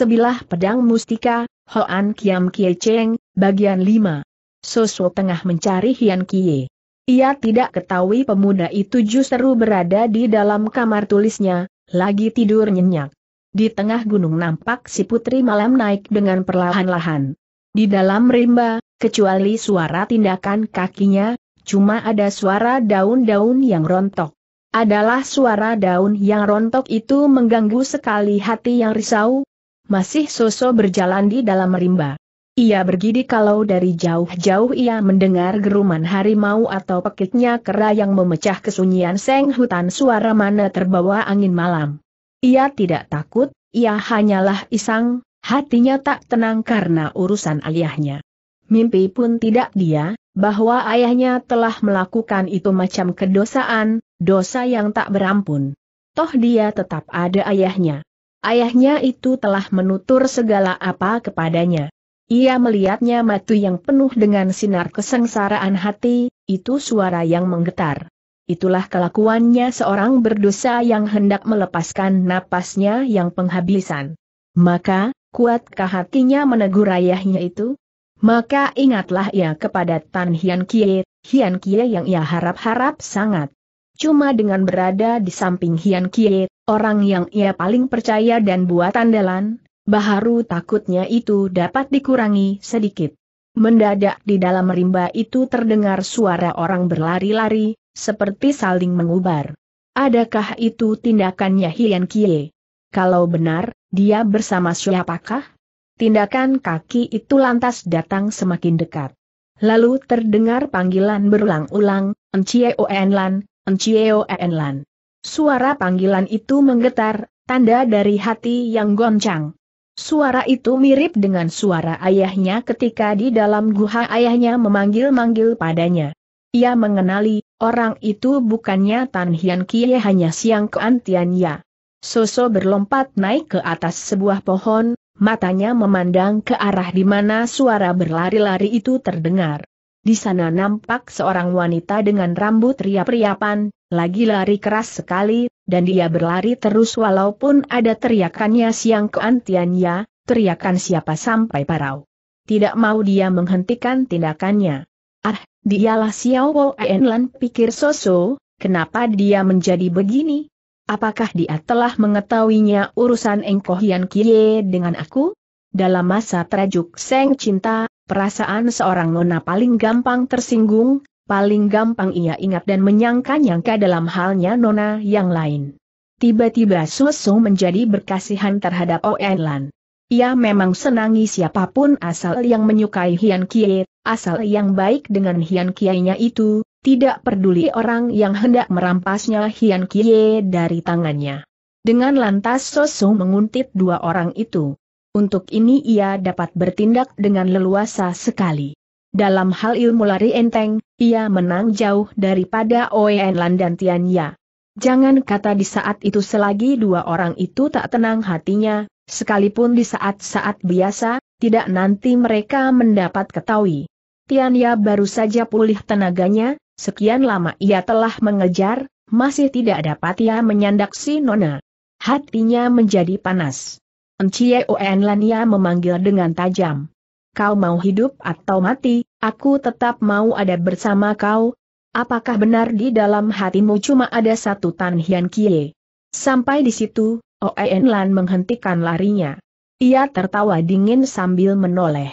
Sebilah pedang mustika, Hoan Kiam Kie Cheng, bagian 5. Sosu tengah mencari Hian Kie. Ia tidak ketahui pemuda itu justru berada di dalam kamar tulisnya, lagi tidur nyenyak. Di tengah gunung nampak si putri malam naik dengan perlahan-lahan. Di dalam rimba, kecuali suara tindakan kakinya, cuma ada suara daun-daun yang rontok. Adalah suara daun yang rontok itu mengganggu sekali hati yang risau, masih Soso berjalan di dalam rimba. Ia bergidi kalau dari jauh-jauh ia mendengar geruman harimau atau pekiknya kera yang memecah kesunyian seng hutan suara mana terbawa angin malam. Ia tidak takut, ia hanyalah isang, hatinya tak tenang karena urusan ayahnya. Mimpi pun tidak dia, bahwa ayahnya telah melakukan itu macam kedosaan, dosa yang tak berampun. Toh dia tetap ada ayahnya. Ayahnya itu telah menutur segala apa kepadanya. Ia melihatnya matu yang penuh dengan sinar kesengsaraan hati, itu suara yang menggetar. Itulah kelakuannya seorang berdosa yang hendak melepaskan napasnya yang penghabisan. Maka, kuatkah hatinya menegur ayahnya itu? Maka ingatlah ia kepada Tan Hian Kie, Hian Kie yang ia harap-harap sangat. Cuma dengan berada di samping Hian Kie, orang yang ia paling percaya dan buat andalan, Baharu takutnya itu dapat dikurangi sedikit. Mendadak di dalam rimba itu terdengar suara orang berlari-lari, seperti saling mengubar. Adakah itu tindakannya Hian Kie? Kalau benar, dia bersama siapakah? Tindakan kaki itu lantas datang semakin dekat. Lalu terdengar panggilan berulang-ulang, Encie Oenlan, Encieo Enlan. Suara panggilan itu menggetar, tanda dari hati yang goncang. Suara itu mirip dengan suara ayahnya ketika di dalam guha ayahnya memanggil-manggil padanya. Ia mengenali, orang itu bukannya Tan Hian Kie hanya Siang ke Ya. Soso berlompat naik ke atas sebuah pohon, matanya memandang ke arah di mana suara berlari-lari itu terdengar. Di sana nampak seorang wanita dengan rambut riap-riapan, lagi lari keras sekali, dan dia berlari terus walaupun ada teriakannya siang keantiannya, teriakan siapa sampai parau. Tidak mau dia menghentikan tindakannya. Ah, dialah Xiao Wo Enlan pikir Soso, kenapa dia menjadi begini? Apakah dia telah mengetahuinya urusan Engkoh Yan Kie dengan aku? Dalam masa terjuk seng cinta, perasaan seorang nona paling gampang tersinggung, paling gampang ia ingat dan menyangka-nyangka dalam halnya nona yang lain. Tiba-tiba Susu menjadi berkasihan terhadap Oenlan. Ia memang senangi siapapun asal yang menyukai Hian Kie, asal yang baik dengan Hian nya itu, tidak peduli orang yang hendak merampasnya Hian Kie dari tangannya. Dengan lantas Soso menguntit dua orang itu. Untuk ini ia dapat bertindak dengan leluasa sekali. Dalam hal ilmu lari enteng, ia menang jauh daripada Oen Lan dan Tianya. Jangan kata di saat itu selagi dua orang itu tak tenang hatinya, sekalipun di saat-saat biasa, tidak nanti mereka mendapat ketahui. Tianya baru saja pulih tenaganya, sekian lama ia telah mengejar, masih tidak dapat ia menyandak si Nona. Hatinya menjadi panas. Encie Oen Lania memanggil dengan tajam. Kau mau hidup atau mati, aku tetap mau ada bersama kau. Apakah benar di dalam hatimu cuma ada satu Tan Hian Kie? Sampai di situ, Oen Lan menghentikan larinya. Ia tertawa dingin sambil menoleh.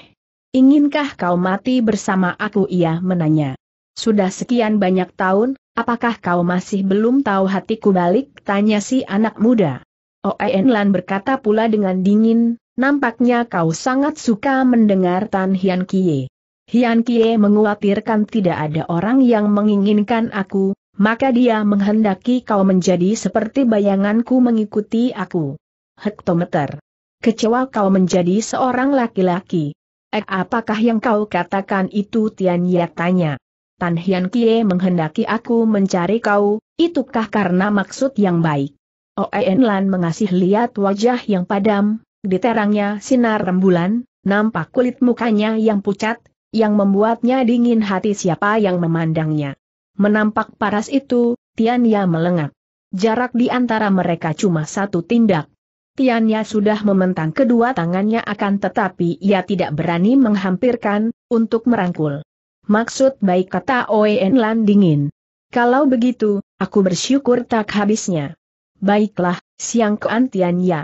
Inginkah kau mati bersama aku? Ia menanya. Sudah sekian banyak tahun, apakah kau masih belum tahu hatiku balik? Tanya si anak muda. Oen oh, Lan berkata pula dengan dingin, nampaknya kau sangat suka mendengar Tan Hian Kie. Hian Kie menguatirkan tidak ada orang yang menginginkan aku, maka dia menghendaki kau menjadi seperti bayanganku mengikuti aku. Hektometer. Kecewa kau menjadi seorang laki-laki. Eh apakah yang kau katakan itu Tian Ya tanya. Tan Hian Kie menghendaki aku mencari kau, itukah karena maksud yang baik? Oen oh, Lan mengasih lihat wajah yang padam, diterangnya sinar rembulan, nampak kulit mukanya yang pucat, yang membuatnya dingin hati siapa yang memandangnya. Menampak paras itu, Tianya melengak. Jarak di antara mereka cuma satu tindak. Tianya sudah mementang kedua tangannya akan tetapi ia tidak berani menghampirkan, untuk merangkul. Maksud baik kata Oen Lan dingin. Kalau begitu, aku bersyukur tak habisnya. Baiklah, Siang keantian Tianya.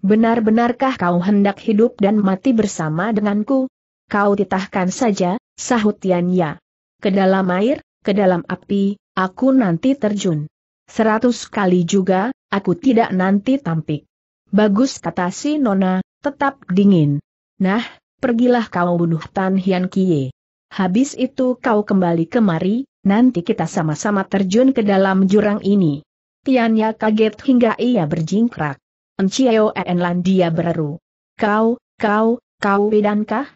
Benar-benarkah kau hendak hidup dan mati bersama denganku? Kau titahkan saja, sahut Tianya. Ke dalam air, ke dalam api, aku nanti terjun. Seratus kali juga, aku tidak nanti tampik. Bagus kata si Nona, tetap dingin. Nah, pergilah kau bunuh Tan Hian Kie. Habis itu kau kembali kemari, nanti kita sama-sama terjun ke dalam jurang ini. Tianya kaget hingga ia berjingkrak. Encio Enlan dia berseru. Kau, kau, kau bedankah?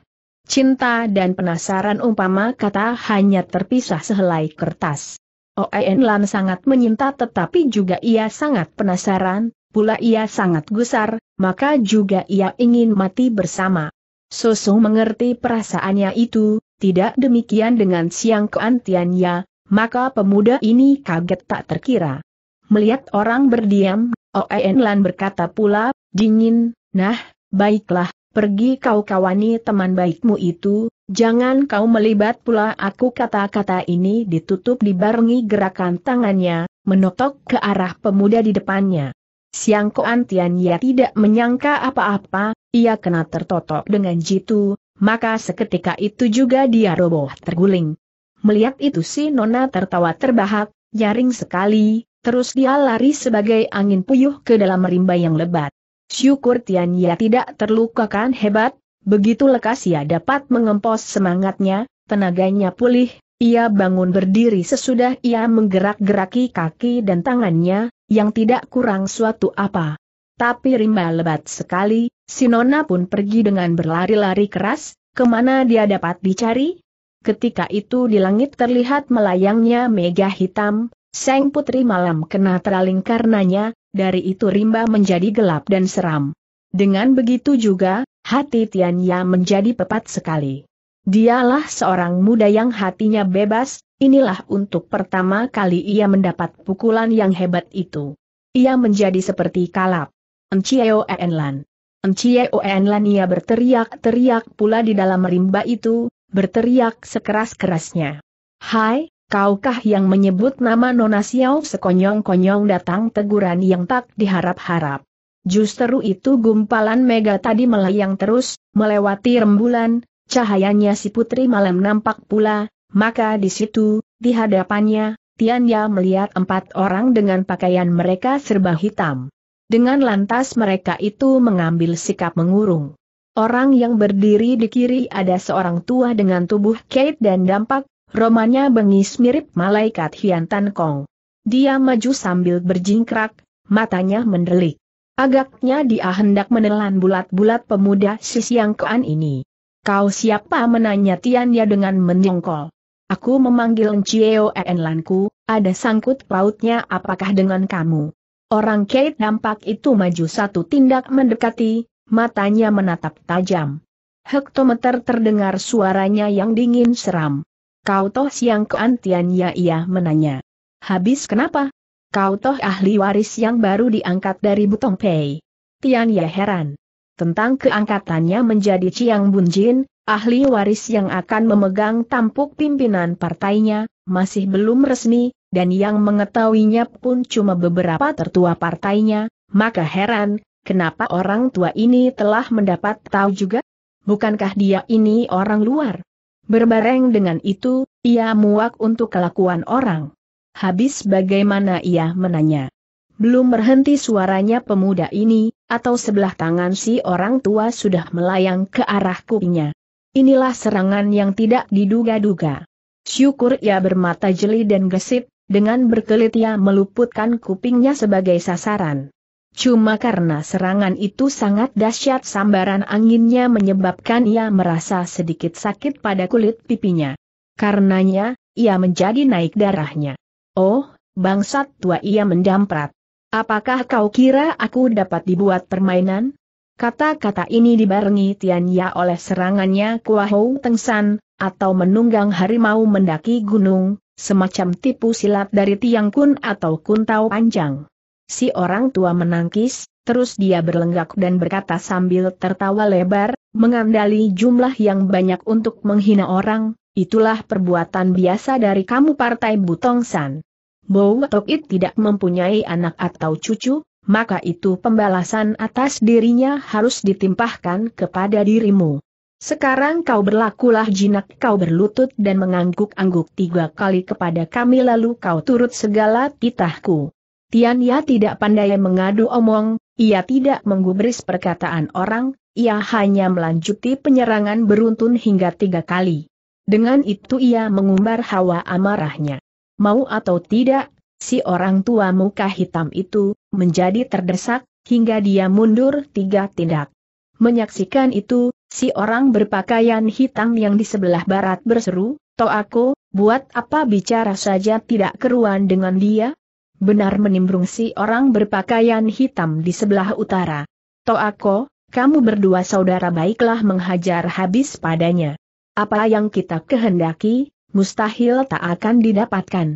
Cinta dan penasaran umpama kata hanya terpisah sehelai kertas. Oen Lan sangat menyinta tetapi juga ia sangat penasaran, pula ia sangat gusar, maka juga ia ingin mati bersama. Sosong mengerti perasaannya itu, tidak demikian dengan Siang Keantiannya, maka pemuda ini kaget tak terkira. Melihat orang berdiam, Oen Lan berkata pula, dingin, nah, baiklah, pergi kau kawani teman baikmu itu, jangan kau melibat pula aku kata-kata ini ditutup dibarengi gerakan tangannya, menotok ke arah pemuda di depannya. Siang Koan Tian tidak menyangka apa-apa, ia kena tertotok dengan jitu, maka seketika itu juga dia roboh terguling. Melihat itu si Nona tertawa terbahak, nyaring sekali, Terus dia lari sebagai angin puyuh ke dalam rimba yang lebat. Syukur Ya tidak terluka kan hebat, begitu lekas ia dapat mengempos semangatnya, tenaganya pulih, ia bangun berdiri sesudah ia menggerak-geraki kaki dan tangannya, yang tidak kurang suatu apa. Tapi rimba lebat sekali, Sinona pun pergi dengan berlari-lari keras, kemana dia dapat dicari? Ketika itu di langit terlihat melayangnya mega hitam, Seng Putri malam kena teraling karenanya, dari itu rimba menjadi gelap dan seram. Dengan begitu juga, hati Tianya menjadi pepat sekali. Dialah seorang muda yang hatinya bebas, inilah untuk pertama kali ia mendapat pukulan yang hebat itu. Ia menjadi seperti kalap. Encieo Enlan. Encieo Enlan ia berteriak-teriak pula di dalam rimba itu, berteriak sekeras-kerasnya. Hai, kaukah yang menyebut nama Nona Xiao sekonyong-konyong datang teguran yang tak diharap-harap. Justru itu gumpalan mega tadi melayang terus, melewati rembulan, cahayanya si putri malam nampak pula, maka di situ, di hadapannya, Tianya melihat empat orang dengan pakaian mereka serba hitam. Dengan lantas mereka itu mengambil sikap mengurung. Orang yang berdiri di kiri ada seorang tua dengan tubuh Kate dan dampak Romanya bengis mirip malaikat Hian Kong. Dia maju sambil berjingkrak, matanya mendelik. Agaknya dia hendak menelan bulat-bulat pemuda si Siang kean ini. Kau siapa menanya Tiannya dengan menyongkol. Aku memanggil Encieo En Lanku, ada sangkut pautnya apakah dengan kamu? Orang Kate nampak itu maju satu tindak mendekati, matanya menatap tajam. Hektometer terdengar suaranya yang dingin seram. Kau toh siang keantian ya ia menanya. Habis kenapa? Kau toh ahli waris yang baru diangkat dari Butong Pei. Tian ya heran. Tentang keangkatannya menjadi Chiang Bunjin, ahli waris yang akan memegang tampuk pimpinan partainya, masih belum resmi, dan yang mengetahuinya pun cuma beberapa tertua partainya, maka heran, kenapa orang tua ini telah mendapat tahu juga? Bukankah dia ini orang luar? Berbareng dengan itu, ia muak untuk kelakuan orang. Habis bagaimana ia menanya. Belum berhenti suaranya pemuda ini, atau sebelah tangan si orang tua sudah melayang ke arah kupingnya. Inilah serangan yang tidak diduga-duga. Syukur ia bermata jeli dan gesit, dengan berkelit ia meluputkan kupingnya sebagai sasaran. Cuma karena serangan itu sangat dahsyat sambaran anginnya menyebabkan ia merasa sedikit sakit pada kulit pipinya. Karenanya, ia menjadi naik darahnya. Oh, bangsat tua ia mendamprat. Apakah kau kira aku dapat dibuat permainan? Kata-kata ini dibarengi Ya oleh serangannya Kuahou Tengsan, atau menunggang harimau mendaki gunung, semacam tipu silat dari Tiang Kun atau Kuntau Panjang. Si orang tua menangkis, terus dia berlenggak dan berkata sambil tertawa lebar, mengandali jumlah yang banyak untuk menghina orang, itulah perbuatan biasa dari kamu Partai Butongsan. Bow It tidak mempunyai anak atau cucu, maka itu pembalasan atas dirinya harus ditimpahkan kepada dirimu. Sekarang kau berlakulah jinak kau berlutut dan mengangguk-angguk tiga kali kepada kami lalu kau turut segala titahku. Ya tidak pandai mengadu omong, ia tidak menggubris perkataan orang, ia hanya melanjuti penyerangan beruntun hingga tiga kali. Dengan itu ia mengumbar hawa amarahnya. Mau atau tidak, si orang tua muka hitam itu, menjadi terdesak, hingga dia mundur tiga tindak. Menyaksikan itu, si orang berpakaian hitam yang di sebelah barat berseru, Toh aku, buat apa bicara saja tidak keruan dengan dia? benar menimbrung si orang berpakaian hitam di sebelah utara. Toako, kamu berdua saudara baiklah menghajar habis padanya. Apa yang kita kehendaki, mustahil tak akan didapatkan.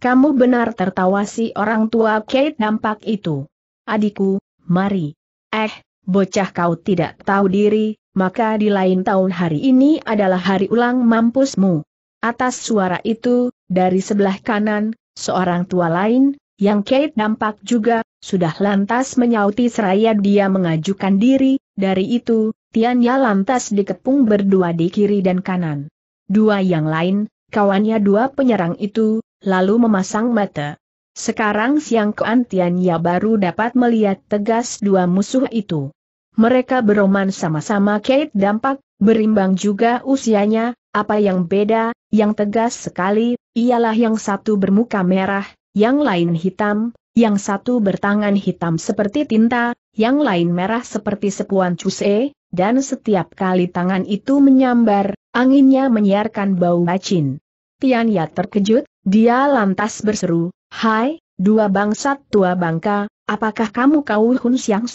Kamu benar tertawa si orang tua Kate nampak itu. Adikku, mari. Eh, bocah kau tidak tahu diri, maka di lain tahun hari ini adalah hari ulang mampusmu. Atas suara itu, dari sebelah kanan, seorang tua lain, yang Kate nampak juga, sudah lantas menyauti seraya dia mengajukan diri, dari itu, Tianya lantas dikepung berdua di kiri dan kanan. Dua yang lain, kawannya dua penyerang itu, lalu memasang mata. Sekarang siang Kuan Tianya baru dapat melihat tegas dua musuh itu. Mereka beroman sama-sama Kate dampak, berimbang juga usianya, apa yang beda, yang tegas sekali, ialah yang satu bermuka merah, yang lain hitam, yang satu bertangan hitam seperti tinta, yang lain merah seperti sepuan cuse, dan setiap kali tangan itu menyambar, anginnya menyiarkan bau bacin. Tianya terkejut, dia lantas berseru, Hai, dua bangsat tua bangka, apakah kamu kau Hun Siang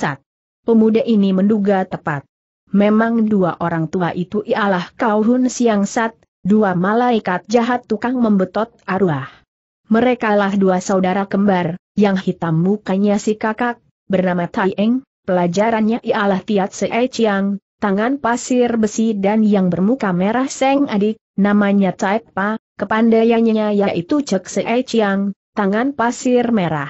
Pemuda ini menduga tepat. Memang dua orang tua itu ialah kau Hun Siang dua malaikat jahat tukang membetot arwah. Mereka merekalah dua saudara kembar, yang hitam mukanya si kakak, bernama Tai Eng, pelajarannya ialah Tiat Sei Chiang, tangan pasir besi dan yang bermuka merah Seng adik, namanya Tai Pa, kepandaiannya yaitu Cek Sei Chiang, tangan pasir merah.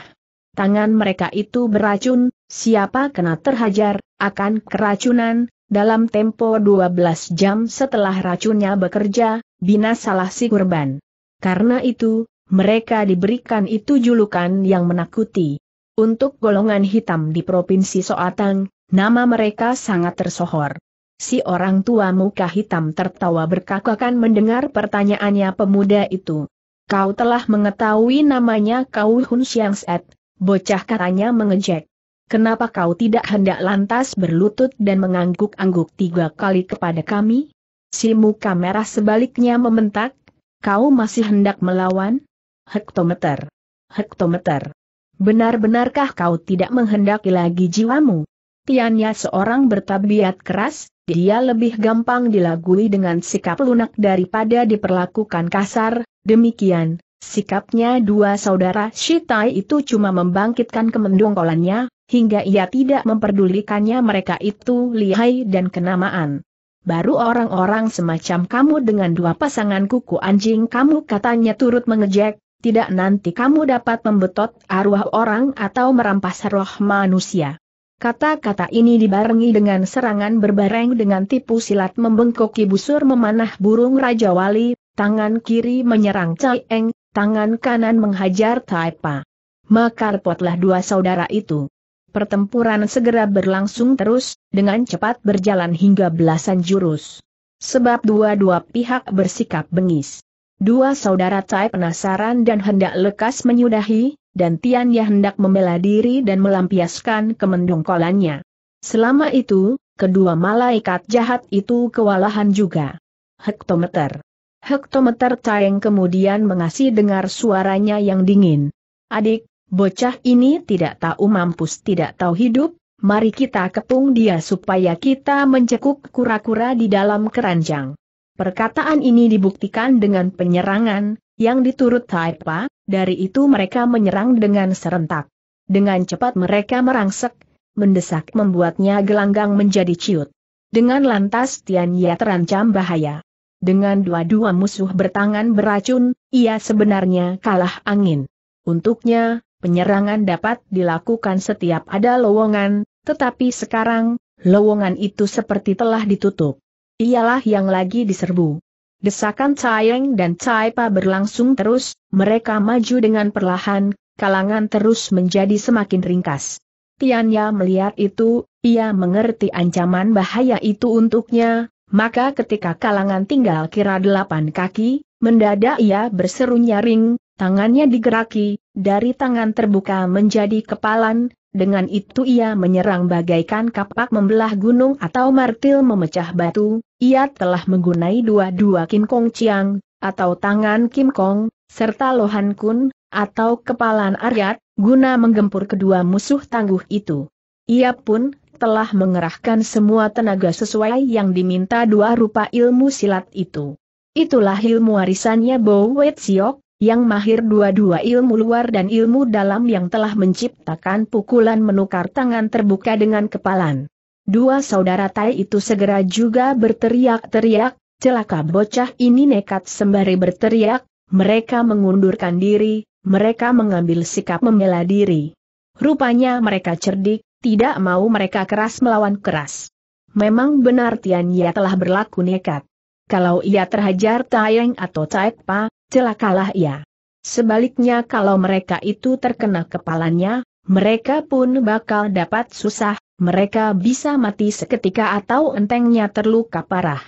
Tangan mereka itu beracun, siapa kena terhajar, akan keracunan, dalam tempo 12 jam setelah racunnya bekerja, binasalah si kurban. Karena itu, mereka diberikan itu julukan yang menakuti. Untuk golongan hitam di Provinsi Soatang, nama mereka sangat tersohor. Si orang tua muka hitam tertawa berkakakan mendengar pertanyaannya pemuda itu. Kau telah mengetahui namanya Kau Hun Siang Set, bocah katanya mengejek. Kenapa kau tidak hendak lantas berlutut dan mengangguk-angguk tiga kali kepada kami? Si muka merah sebaliknya membentak, kau masih hendak melawan? Hektometer. Hektometer. Benar-benarkah kau tidak menghendaki lagi jiwamu? Tiannya seorang bertabiat keras, dia lebih gampang dilagui dengan sikap lunak daripada diperlakukan kasar, demikian, sikapnya dua saudara Shitai itu cuma membangkitkan kemendongkolannya, hingga ia tidak memperdulikannya mereka itu lihai dan kenamaan. Baru orang-orang semacam kamu dengan dua pasangan kuku anjing kamu katanya turut mengejek, tidak nanti kamu dapat membetot arwah orang atau merampas roh manusia. Kata-kata ini dibarengi dengan serangan berbareng dengan tipu silat membengkoki busur memanah burung Raja Wali, tangan kiri menyerang Cai Eng, tangan kanan menghajar Taipa. Maka potlah dua saudara itu. Pertempuran segera berlangsung terus, dengan cepat berjalan hingga belasan jurus. Sebab dua-dua pihak bersikap bengis. Dua saudara Tai penasaran dan hendak lekas menyudahi, dan Tian Ya hendak membela diri dan melampiaskan kolannya. Selama itu, kedua malaikat jahat itu kewalahan juga. Hektometer. Hektometer Taeng kemudian mengasih dengar suaranya yang dingin. Adik, bocah ini tidak tahu mampus tidak tahu hidup, mari kita kepung dia supaya kita mencekuk kura-kura di dalam keranjang. Perkataan ini dibuktikan dengan penyerangan, yang diturut Taipa, dari itu mereka menyerang dengan serentak. Dengan cepat mereka merangsek, mendesak membuatnya gelanggang menjadi ciut. Dengan lantas Tian Ye terancam bahaya. Dengan dua-dua musuh bertangan beracun, ia sebenarnya kalah angin. Untuknya, penyerangan dapat dilakukan setiap ada lowongan, tetapi sekarang, lowongan itu seperti telah ditutup ialah yang lagi diserbu. Desakan Caieng dan Caipa berlangsung terus, mereka maju dengan perlahan, kalangan terus menjadi semakin ringkas. Tianya melihat itu, ia mengerti ancaman bahaya itu untuknya, maka ketika kalangan tinggal kira delapan kaki, mendadak ia berseru nyaring, tangannya digeraki, dari tangan terbuka menjadi kepalan, dengan itu ia menyerang bagaikan kapak membelah gunung atau martil memecah batu, ia telah menggunai dua-dua Kim Kong Chiang, atau tangan Kim Kong, serta Lohan Kun, atau kepalan Aryat, guna menggempur kedua musuh tangguh itu. Ia pun telah mengerahkan semua tenaga sesuai yang diminta dua rupa ilmu silat itu. Itulah ilmu warisannya Bo Siok, yang mahir dua-dua ilmu luar dan ilmu dalam yang telah menciptakan pukulan menukar tangan terbuka dengan kepalan. Dua saudara Tai itu segera juga berteriak-teriak, celaka bocah ini nekat sembari berteriak, mereka mengundurkan diri, mereka mengambil sikap membela diri. Rupanya mereka cerdik, tidak mau mereka keras melawan keras. Memang benar Tian Ya telah berlaku nekat. Kalau ia terhajar Taeng atau Pa, celakalah ya. Sebaliknya kalau mereka itu terkena kepalanya, mereka pun bakal dapat susah, mereka bisa mati seketika atau entengnya terluka parah.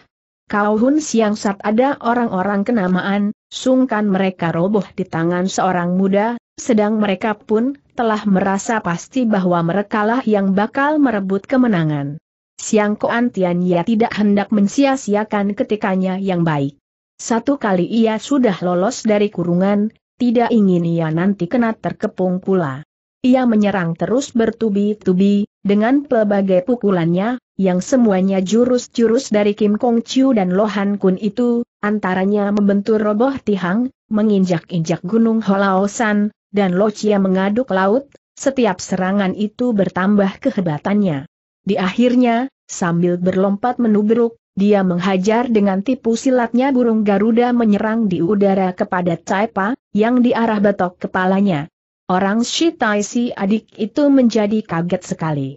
Kau Hun Siang saat ada orang-orang kenamaan, sungkan mereka roboh di tangan seorang muda, sedang mereka pun telah merasa pasti bahwa merekalah yang bakal merebut kemenangan. Siang Koan Tian Ya tidak hendak mensia-siakan ketikanya yang baik. Satu kali ia sudah lolos dari kurungan, tidak ingin ia nanti kena terkepung pula. Ia menyerang terus bertubi-tubi, dengan pelbagai pukulannya, yang semuanya jurus-jurus dari Kim Kong Chiu dan Lohan Kun itu, antaranya membentur roboh tihang, menginjak-injak gunung Holaosan, dan Lo Chia mengaduk laut, setiap serangan itu bertambah kehebatannya. Di akhirnya, sambil berlompat menubruk, dia menghajar dengan tipu silatnya burung Garuda menyerang di udara kepada Taipa, yang diarah betok kepalanya. Orang Si adik itu menjadi kaget sekali.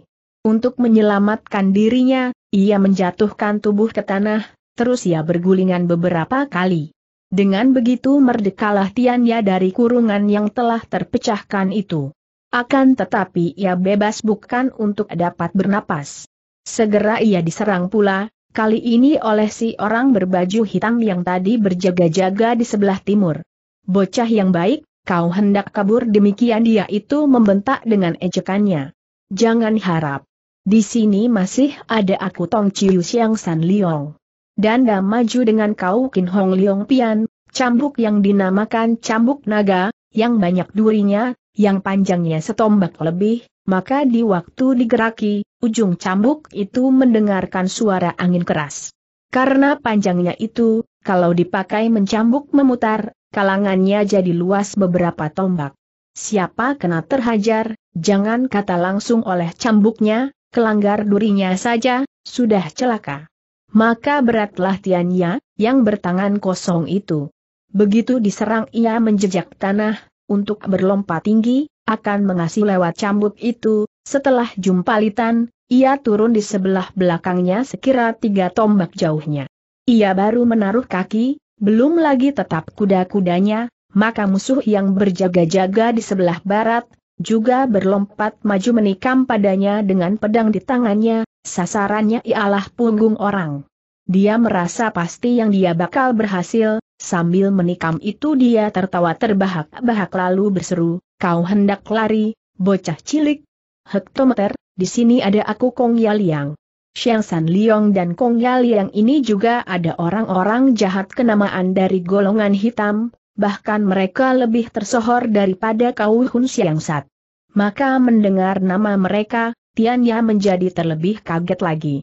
Untuk menyelamatkan dirinya, ia menjatuhkan tubuh ke tanah, terus ia bergulingan beberapa kali. Dengan begitu merdekalah Tiannya dari kurungan yang telah terpecahkan itu. Akan tetapi ia bebas bukan untuk dapat bernapas. Segera ia diserang pula, kali ini oleh si orang berbaju hitam yang tadi berjaga-jaga di sebelah timur. Bocah yang baik, kau hendak kabur demikian dia itu membentak dengan ejekannya. Jangan harap. Di sini masih ada aku Tong Chiu Siang San Liong. Danda maju dengan kau Kin Hong Liong Pian, cambuk yang dinamakan cambuk naga, yang banyak durinya, yang panjangnya setombak lebih, maka di waktu digeraki, ujung cambuk itu mendengarkan suara angin keras. Karena panjangnya itu, kalau dipakai mencambuk memutar, kalangannya jadi luas beberapa tombak. Siapa kena terhajar, jangan kata langsung oleh cambuknya, kelanggar durinya saja, sudah celaka. Maka beratlah Tiannya, yang bertangan kosong itu. Begitu diserang ia menjejak tanah, untuk berlompat tinggi, akan mengasih lewat cambuk itu, setelah jumpa litan, ia turun di sebelah belakangnya sekira tiga tombak jauhnya. Ia baru menaruh kaki, belum lagi tetap kuda-kudanya, maka musuh yang berjaga-jaga di sebelah barat, juga berlompat maju menikam padanya dengan pedang di tangannya, sasarannya ialah punggung orang. Dia merasa pasti yang dia bakal berhasil, sambil menikam itu dia tertawa terbahak-bahak lalu berseru, Kau hendak lari, bocah cilik. Hektometer, di sini ada aku Kong Yaliang. Xiang San Liong dan Kong Yaliang ini juga ada orang-orang jahat kenamaan dari golongan hitam, bahkan mereka lebih tersohor daripada kau Hun Xiang Sat. Maka mendengar nama mereka, Tianya menjadi terlebih kaget lagi.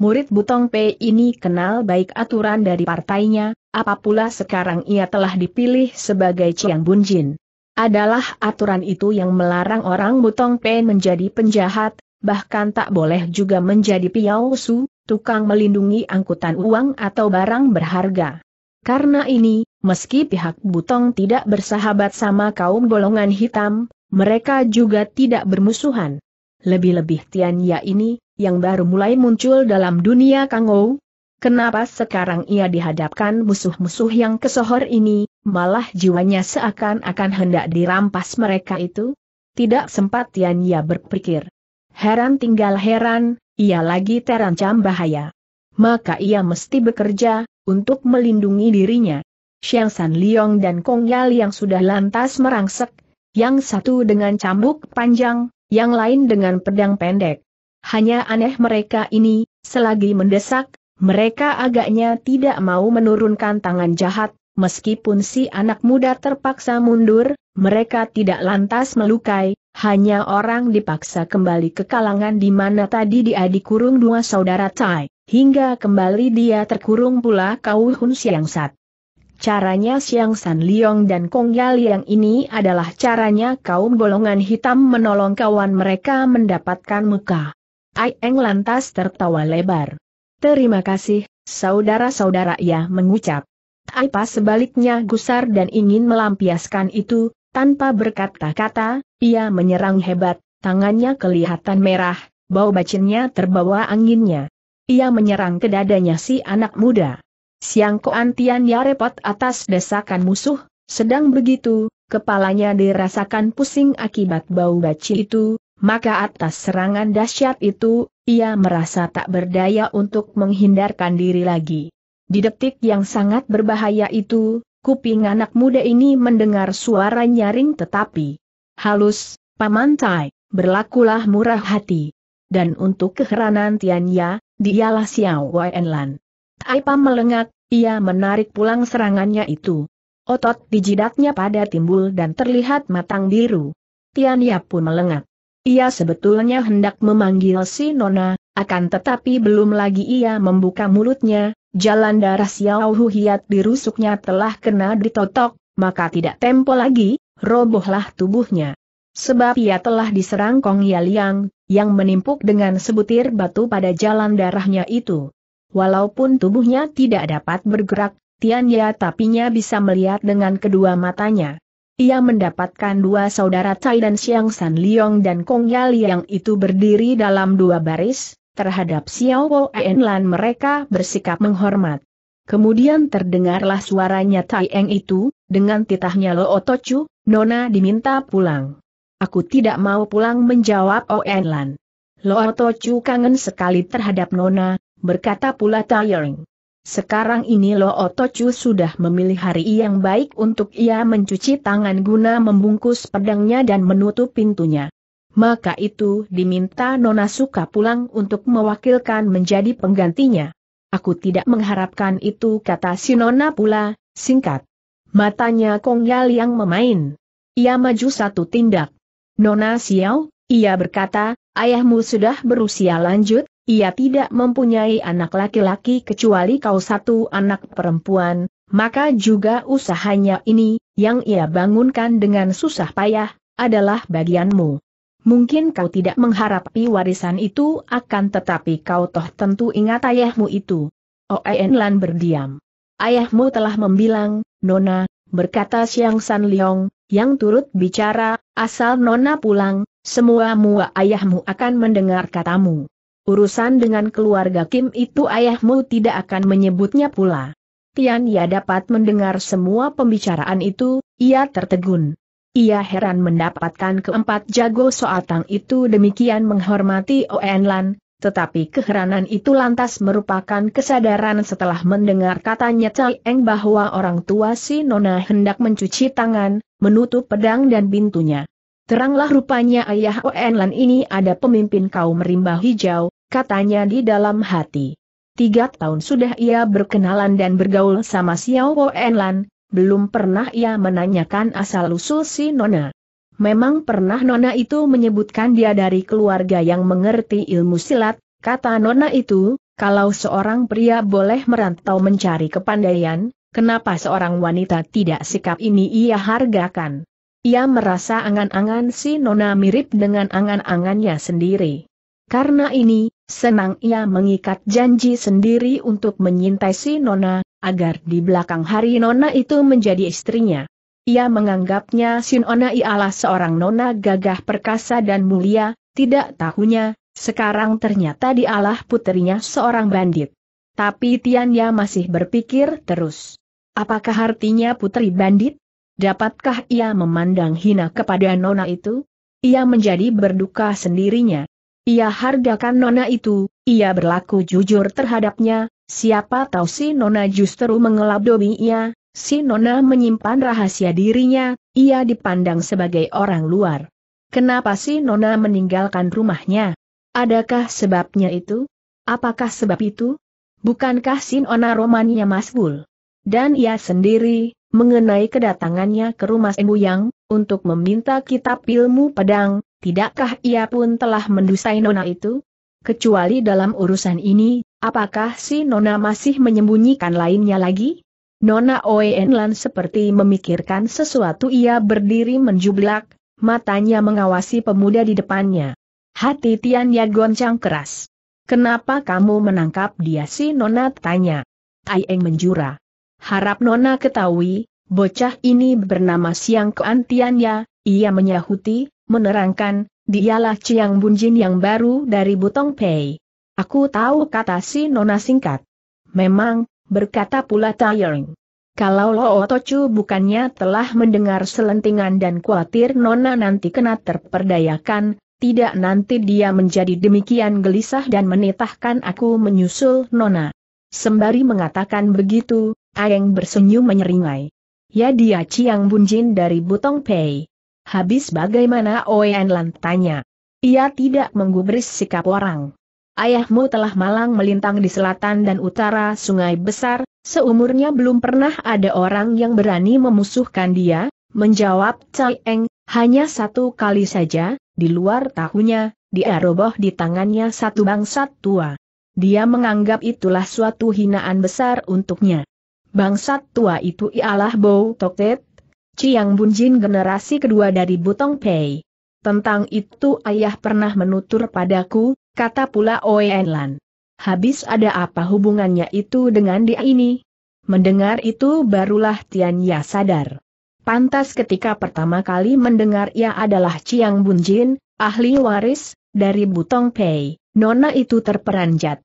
Murid Butong P ini kenal baik aturan dari partainya, apapula sekarang ia telah dipilih sebagai Chiang Bunjin. Adalah aturan itu yang melarang orang Butong Pen menjadi penjahat, bahkan tak boleh juga menjadi piausu, tukang melindungi angkutan uang atau barang berharga. Karena ini, meski pihak Butong tidak bersahabat sama kaum golongan hitam, mereka juga tidak bermusuhan. Lebih-lebih Tian Ya ini, yang baru mulai muncul dalam dunia Kangou, Kenapa sekarang ia dihadapkan musuh-musuh yang kesohor ini, malah jiwanya seakan-akan hendak dirampas mereka itu? Tidak sempat Ya berpikir. Heran tinggal heran, ia lagi terancam bahaya. Maka ia mesti bekerja, untuk melindungi dirinya. Xiang San Liong dan Kong Yal yang sudah lantas merangsek, yang satu dengan cambuk panjang, yang lain dengan pedang pendek. Hanya aneh mereka ini, selagi mendesak, mereka agaknya tidak mau menurunkan tangan jahat, meskipun si anak muda terpaksa mundur, mereka tidak lantas melukai, hanya orang dipaksa kembali ke kalangan di mana tadi dia dikurung dua saudara Tai, hingga kembali dia terkurung pula kau Hun Siang Sat. Caranya Siang San Liong dan Kong Yal yang ini adalah caranya kaum golongan hitam menolong kawan mereka mendapatkan muka. Ai Eng lantas tertawa lebar. Terima kasih, saudara-saudara ia mengucap. Apa sebaliknya gusar dan ingin melampiaskan itu, tanpa berkata-kata, ia menyerang hebat, tangannya kelihatan merah, bau bacinnya terbawa anginnya. Ia menyerang ke dadanya si anak muda. Siang Koantian ya repot atas desakan musuh, sedang begitu, kepalanya dirasakan pusing akibat bau baci itu, maka atas serangan dahsyat itu, ia merasa tak berdaya untuk menghindarkan diri lagi. Di detik yang sangat berbahaya itu, kuping anak muda ini mendengar suara nyaring tetapi halus, pamantai, berlakulah murah hati. Dan untuk keheranan Tianya, dialah Xiao Wenlan. Taipa melengak, ia menarik pulang serangannya itu. Otot di jidatnya pada timbul dan terlihat matang biru. Tianya pun melengak. Ia sebetulnya hendak memanggil si Nona, akan tetapi belum lagi ia membuka mulutnya, jalan darah Xiao Hu Hiat dirusuknya telah kena ditotok, maka tidak tempo lagi, robohlah tubuhnya. Sebab ia telah diserang Kong Yaliang, yang menimpuk dengan sebutir batu pada jalan darahnya itu. Walaupun tubuhnya tidak dapat bergerak, Tian Ya tapinya bisa melihat dengan kedua matanya. Ia mendapatkan dua saudara Tai dan Siang San Liong dan Kong Yali yang itu berdiri dalam dua baris, terhadap Xiao Wo En Lan mereka bersikap menghormat. Kemudian terdengarlah suaranya Tai Eng itu, dengan titahnya Lo Otocu, Nona diminta pulang. Aku tidak mau pulang menjawab Lan. Lo Otocu kangen sekali terhadap Nona, berkata pula Tai Eng. Sekarang ini loh, Otocu sudah memilih hari yang baik untuk ia mencuci tangan guna membungkus pedangnya dan menutup pintunya. Maka itu diminta Nona Suka pulang untuk mewakilkan menjadi penggantinya. Aku tidak mengharapkan itu kata si Nona pula, singkat. Matanya kongyal yang memain. Ia maju satu tindak. Nona Xiao, ia berkata, ayahmu sudah berusia lanjut, ia tidak mempunyai anak laki-laki kecuali kau satu anak perempuan, maka juga usahanya ini, yang ia bangunkan dengan susah payah, adalah bagianmu. Mungkin kau tidak mengharapi warisan itu akan tetapi kau toh tentu ingat ayahmu itu. Oen Lan berdiam. Ayahmu telah membilang, Nona, berkata Siang San Leong, yang turut bicara, asal Nona pulang, semua mua ayahmu akan mendengar katamu. Urusan dengan keluarga Kim itu ayahmu tidak akan menyebutnya pula. Tian Ya dapat mendengar semua pembicaraan itu, ia tertegun. Ia heran mendapatkan keempat jago soatang itu demikian menghormati Lan, tetapi keheranan itu lantas merupakan kesadaran setelah mendengar katanya Cai Eng bahwa orang tua si Nona hendak mencuci tangan, menutup pedang dan pintunya. Teranglah rupanya ayah Oenlan ini ada pemimpin kaum rimba hijau, katanya di dalam hati. Tiga tahun sudah ia berkenalan dan bergaul sama Xiao Oenlan, belum pernah ia menanyakan asal-usul si Nona. Memang pernah Nona itu menyebutkan dia dari keluarga yang mengerti ilmu silat, kata Nona itu, kalau seorang pria boleh merantau mencari kepandaian, kenapa seorang wanita tidak sikap ini ia hargakan? Ia merasa angan-angan si Nona mirip dengan angan-angannya sendiri. Karena ini, senang ia mengikat janji sendiri untuk menyintai si Nona, agar di belakang hari Nona itu menjadi istrinya. Ia menganggapnya si Nona ialah seorang Nona gagah perkasa dan mulia, tidak tahunya, sekarang ternyata dialah putrinya seorang bandit. Tapi Tianya masih berpikir terus. Apakah artinya putri bandit? Dapatkah ia memandang hina kepada nona itu? Ia menjadi berduka sendirinya. Ia hargakan nona itu, ia berlaku jujur terhadapnya, siapa tahu si nona justru mengeladomi ia, si nona menyimpan rahasia dirinya, ia dipandang sebagai orang luar. Kenapa si nona meninggalkan rumahnya? Adakah sebabnya itu? Apakah sebab itu? Bukankah si nona romannya masbul? Dan ia sendiri, mengenai kedatangannya ke rumah Embuyang, untuk meminta kitab ilmu pedang, tidakkah ia pun telah mendusai nona itu? Kecuali dalam urusan ini, apakah si nona masih menyembunyikan lainnya lagi? Nona Oenlan seperti memikirkan sesuatu ia berdiri menjublak, matanya mengawasi pemuda di depannya. Hati Ya goncang keras. Kenapa kamu menangkap dia si Nona tanya. Taieng menjurah. Harap Nona ketahui, bocah ini bernama Siang ya. ia menyahuti, menerangkan, dialah Ciang Bunjin yang baru dari Butong Pei. Aku tahu kata si Nona singkat. Memang, berkata pula Tayering. Kalau Lo tochu bukannya telah mendengar selentingan dan khawatir Nona nanti kena terperdayakan, tidak nanti dia menjadi demikian gelisah dan menitahkan aku menyusul Nona. Sembari mengatakan begitu, Aeng bersenyum menyeringai. Ya dia Ciang Bunjin dari Butong Pei. Habis bagaimana Oen Lan tanya. Ia tidak menggubris sikap orang. Ayahmu telah malang melintang di selatan dan utara sungai besar, seumurnya belum pernah ada orang yang berani memusuhkan dia, menjawab Cai Eng, hanya satu kali saja, di luar tahunya, dia roboh di tangannya satu bangsat tua. Dia menganggap itulah suatu hinaan besar untuknya bangsat tua itu ialah Bou Ciang Chiang Jin generasi kedua dari Butong Pei. Tentang itu ayah pernah menutur padaku, kata pula Lan. Habis ada apa hubungannya itu dengan dia ini? Mendengar itu barulah Tian Ya sadar. Pantas ketika pertama kali mendengar ia adalah Chiang Jin, ahli waris, dari Butong Pei, nona itu terperanjat.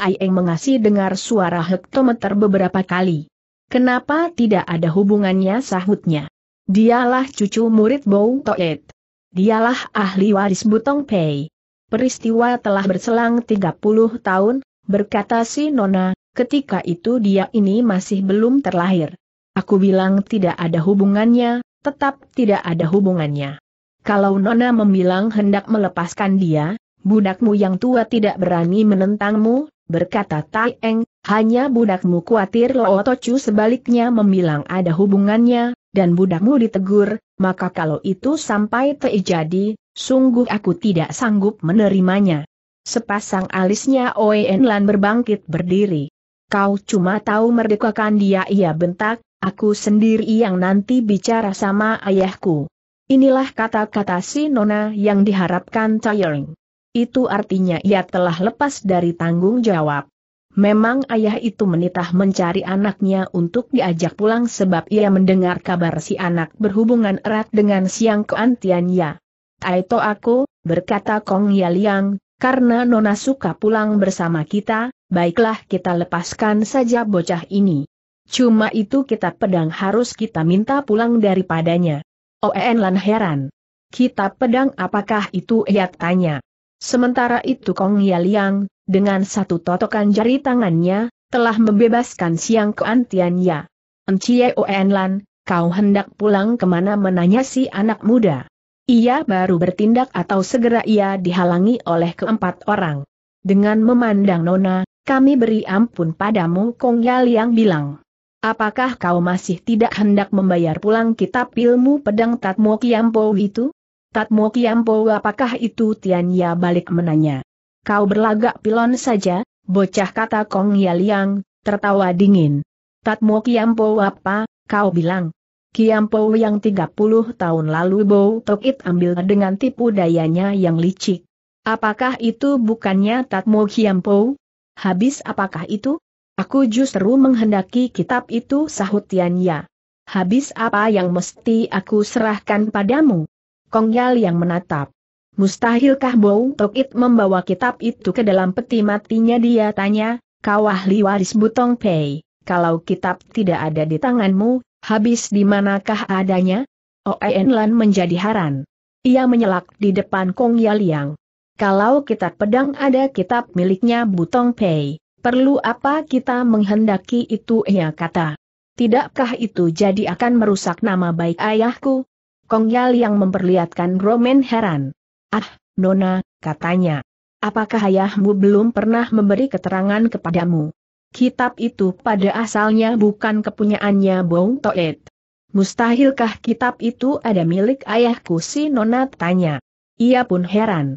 Aieng mengasih dengar suara hektometer beberapa kali. Kenapa tidak ada hubungannya sahutnya? Dialah cucu murid Bou Toet. Dialah ahli waris Butong Pei. Peristiwa telah berselang 30 tahun, berkata si Nona, ketika itu dia ini masih belum terlahir. Aku bilang tidak ada hubungannya, tetap tidak ada hubungannya. Kalau Nona membilang hendak melepaskan dia, budakmu yang tua tidak berani menentangmu, berkata Tai Eng, hanya budakmu khawatir Lo Tocu sebaliknya membilang ada hubungannya, dan budakmu ditegur, maka kalau itu sampai terjadi, sungguh aku tidak sanggup menerimanya. Sepasang alisnya Oen Lan berbangkit berdiri. Kau cuma tahu merdekakan dia ia bentak, aku sendiri yang nanti bicara sama ayahku. Inilah kata-kata si Nona yang diharapkan Taering. Itu artinya ia telah lepas dari tanggung jawab. Memang ayah itu menitah mencari anaknya untuk diajak pulang sebab ia mendengar kabar si anak berhubungan erat dengan siang keantiannya. Taito aku, berkata Kong Yaliang, karena Nona suka pulang bersama kita, baiklah kita lepaskan saja bocah ini. Cuma itu kita pedang harus kita minta pulang daripadanya. Oen lan heran. Kita pedang apakah itu ia tanya. Sementara itu Kong Yaliang, dengan satu totokan jari tangannya, telah membebaskan Siang ya. Encie Oenlan, kau hendak pulang kemana menanya si anak muda. Ia baru bertindak atau segera ia dihalangi oleh keempat orang. Dengan memandang Nona, kami beri ampun padamu Kong Yaliang bilang. Apakah kau masih tidak hendak membayar pulang kitab ilmu pedang Tatmo Kiampo itu? Tatmo Kiampo apakah itu Tianya balik menanya. Kau berlagak pilon saja, bocah kata Kong Yaliang, tertawa dingin. Tatmo Kiampo apa, kau bilang. Kiampo yang 30 tahun lalu Bow Tokit ambil dengan tipu dayanya yang licik. Apakah itu bukannya Tatmo Kiampo? Habis apakah itu? Aku justru menghendaki kitab itu sahut Tianya. Habis apa yang mesti aku serahkan padamu? Kong Yal yang menatap. Mustahilkah Bou Tok It membawa kitab itu ke dalam peti matinya dia tanya, kawah waris Butong Pei, kalau kitab tidak ada di tanganmu, habis di manakah adanya? Oen oh Lan menjadi haran. Ia menyelak di depan Kong Yal yang. Kalau kitab pedang ada kitab miliknya Butong Pei, perlu apa kita menghendaki itu ia kata. Tidakkah itu jadi akan merusak nama baik ayahku? Kongyal yang memperlihatkan Roman heran. Ah, Nona, katanya. Apakah ayahmu belum pernah memberi keterangan kepadamu? Kitab itu pada asalnya bukan kepunyaannya Bong Toet. Mustahilkah kitab itu ada milik ayahku si Nona tanya. Ia pun heran.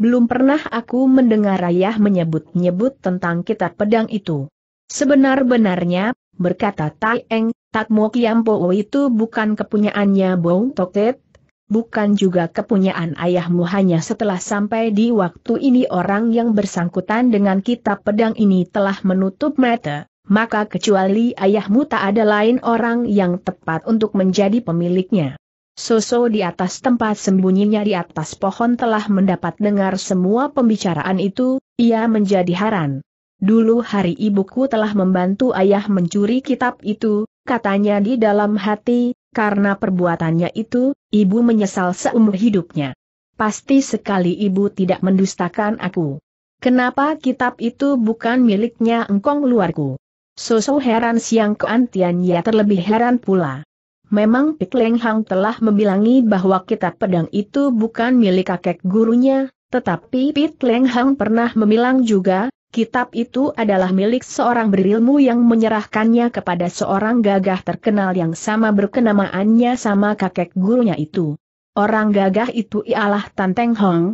Belum pernah aku mendengar ayah menyebut-nyebut tentang kitab pedang itu. Sebenar-benarnya, berkata Tai Eng, Tatmo Kiampo itu bukan kepunyaannya Bong Toket, bukan juga kepunyaan ayahmu hanya setelah sampai di waktu ini orang yang bersangkutan dengan kitab pedang ini telah menutup mata, maka kecuali ayahmu tak ada lain orang yang tepat untuk menjadi pemiliknya. Soso di atas tempat sembunyinya di atas pohon telah mendapat dengar semua pembicaraan itu, ia menjadi haran. Dulu hari ibuku telah membantu ayah mencuri kitab itu, katanya di dalam hati, karena perbuatannya itu, ibu menyesal seumur hidupnya. Pasti sekali ibu tidak mendustakan aku. Kenapa kitab itu bukan miliknya engkong luarku? Sosok heran siang keantian ya terlebih heran pula. Memang Pik Leng Hang telah membilangi bahwa kitab pedang itu bukan milik kakek gurunya, tetapi Pik Leng Hang pernah memilang juga, Kitab itu adalah milik seorang berilmu yang menyerahkannya kepada seorang gagah terkenal yang sama berkenamaannya sama kakek gurunya itu. Orang gagah itu ialah Tanteng Hong.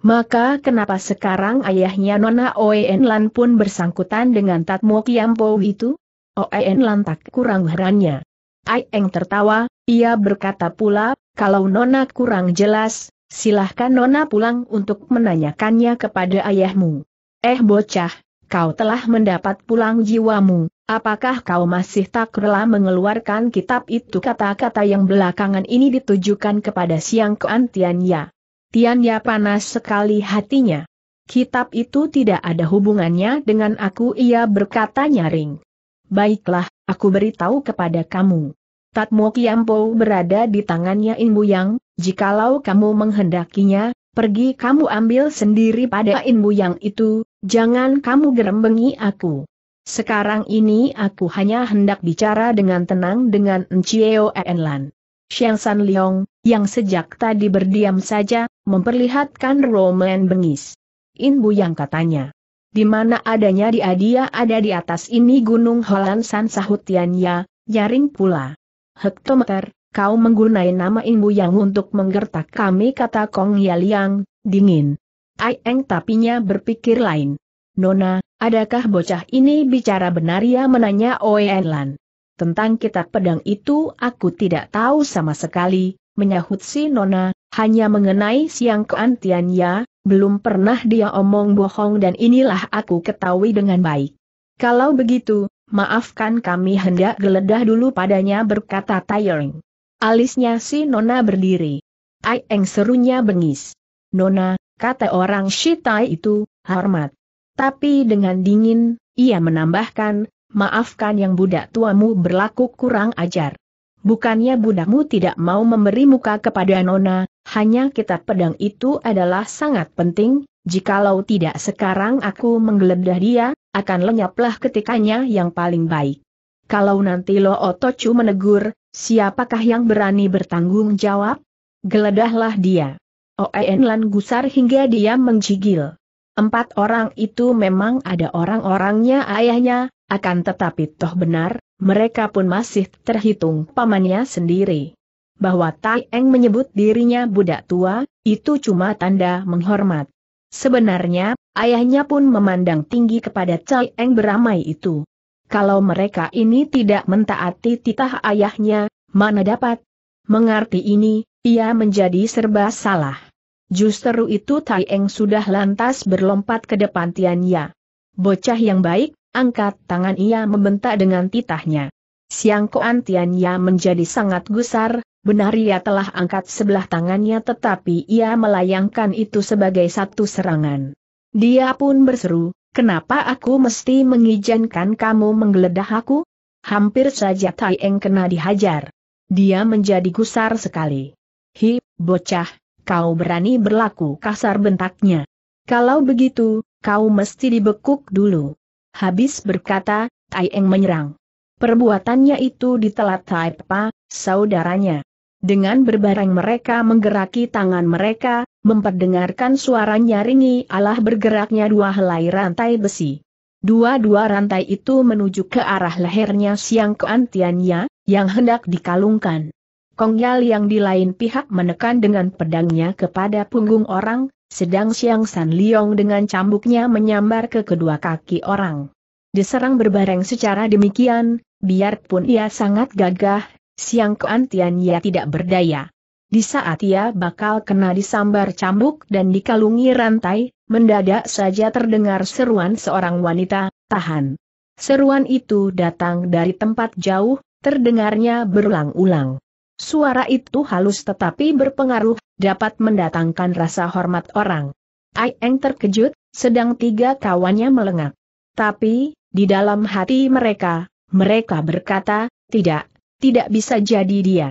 Maka kenapa sekarang ayahnya Nona Oen Lan pun bersangkutan dengan Tatmo Kiampo itu? Oen Lan tak kurang herannya. Aieng tertawa, ia berkata pula, kalau Nona kurang jelas, silahkan Nona pulang untuk menanyakannya kepada ayahmu. Eh bocah, kau telah mendapat pulang jiwamu, apakah kau masih tak rela mengeluarkan kitab itu kata-kata yang belakangan ini ditujukan kepada Siang kean Tianya. Tianya panas sekali hatinya. Kitab itu tidak ada hubungannya dengan aku ia berkata nyaring. Baiklah, aku beritahu kepada kamu. Tatmo Kiampo berada di tangannya Inbu Yang, jikalau kamu menghendakinya, pergi kamu ambil sendiri pada Inbu Yang itu, Jangan kamu gerembengi aku. Sekarang ini aku hanya hendak bicara dengan tenang dengan Ncio Enlan. Xiang San Leong, yang sejak tadi berdiam saja, memperlihatkan Roman bengis. In yang katanya. Di mana adanya dia dia ada di atas ini Gunung Holan San Sahutianya, nyaring pula. Hektometer, kau menggunai nama In yang untuk menggertak kami kata Kong Yaliang, dingin. Aeng tapinya berpikir lain. Nona, adakah bocah ini bicara benar ya menanya Enlan. Tentang kitab pedang itu aku tidak tahu sama sekali, menyahut si Nona, hanya mengenai siang keantian ya, belum pernah dia omong bohong dan inilah aku ketahui dengan baik. Kalau begitu, maafkan kami hendak geledah dulu padanya berkata Tyring. Alisnya si Nona berdiri. Aeng serunya bengis. Nona, Kata orang Shitai itu, hormat. Tapi dengan dingin, ia menambahkan, maafkan yang budak tuamu berlaku kurang ajar. Bukannya budakmu tidak mau memberi muka kepada Nona, hanya kitab pedang itu adalah sangat penting, jikalau tidak sekarang aku menggeledah dia, akan lenyaplah ketikanya yang paling baik. Kalau nanti Lo Otochu menegur, siapakah yang berani bertanggung jawab? Geledahlah dia. Oen oh, iya. Lan gusar hingga dia menjigil. Empat orang itu memang ada orang-orangnya ayahnya, akan tetapi toh benar, mereka pun masih terhitung pamannya sendiri. Bahwa Tai Eng menyebut dirinya budak tua, itu cuma tanda menghormat. Sebenarnya, ayahnya pun memandang tinggi kepada Tai Eng beramai itu. Kalau mereka ini tidak mentaati titah ayahnya, mana dapat mengerti ini, ia menjadi serba salah. Justru itu Tai Eng sudah lantas berlompat ke depan Tianya. Bocah yang baik, angkat tangan ia membentak dengan titahnya. Siang Koan Ya menjadi sangat gusar, benar ia telah angkat sebelah tangannya tetapi ia melayangkan itu sebagai satu serangan. Dia pun berseru, kenapa aku mesti mengizinkan kamu menggeledah aku? Hampir saja Tai Eng kena dihajar. Dia menjadi gusar sekali. Hi, bocah, kau berani berlaku kasar bentaknya. Kalau begitu, kau mesti dibekuk dulu. Habis berkata, Tai menyerang. Perbuatannya itu ditelat Taipa, saudaranya. Dengan berbareng mereka menggeraki tangan mereka, memperdengarkan suara nyaringi Allah bergeraknya dua helai rantai besi. Dua-dua rantai itu menuju ke arah lehernya Siang Keantiannya, yang hendak dikalungkan. Kong Yal yang di lain pihak menekan dengan pedangnya kepada punggung orang, sedang Siang San Liong dengan cambuknya menyambar ke kedua kaki orang. Diserang berbareng secara demikian, biarpun ia sangat gagah, Siang Keantian ia tidak berdaya. Di saat ia bakal kena disambar cambuk dan dikalungi rantai, mendadak saja terdengar seruan seorang wanita, tahan. Seruan itu datang dari tempat jauh, terdengarnya berulang-ulang. Suara itu halus tetapi berpengaruh, dapat mendatangkan rasa hormat orang. Eng terkejut, sedang tiga kawannya melengak. Tapi, di dalam hati mereka, mereka berkata, tidak, tidak bisa jadi dia.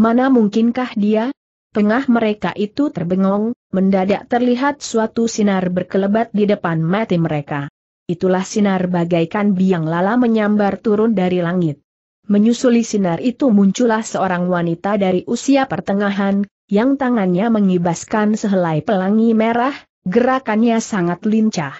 Mana mungkinkah dia? Tengah mereka itu terbengong, mendadak terlihat suatu sinar berkelebat di depan mati mereka. Itulah sinar bagaikan biang lala menyambar turun dari langit. Menyusuli sinar itu muncullah seorang wanita dari usia pertengahan, yang tangannya mengibaskan sehelai pelangi merah, gerakannya sangat lincah.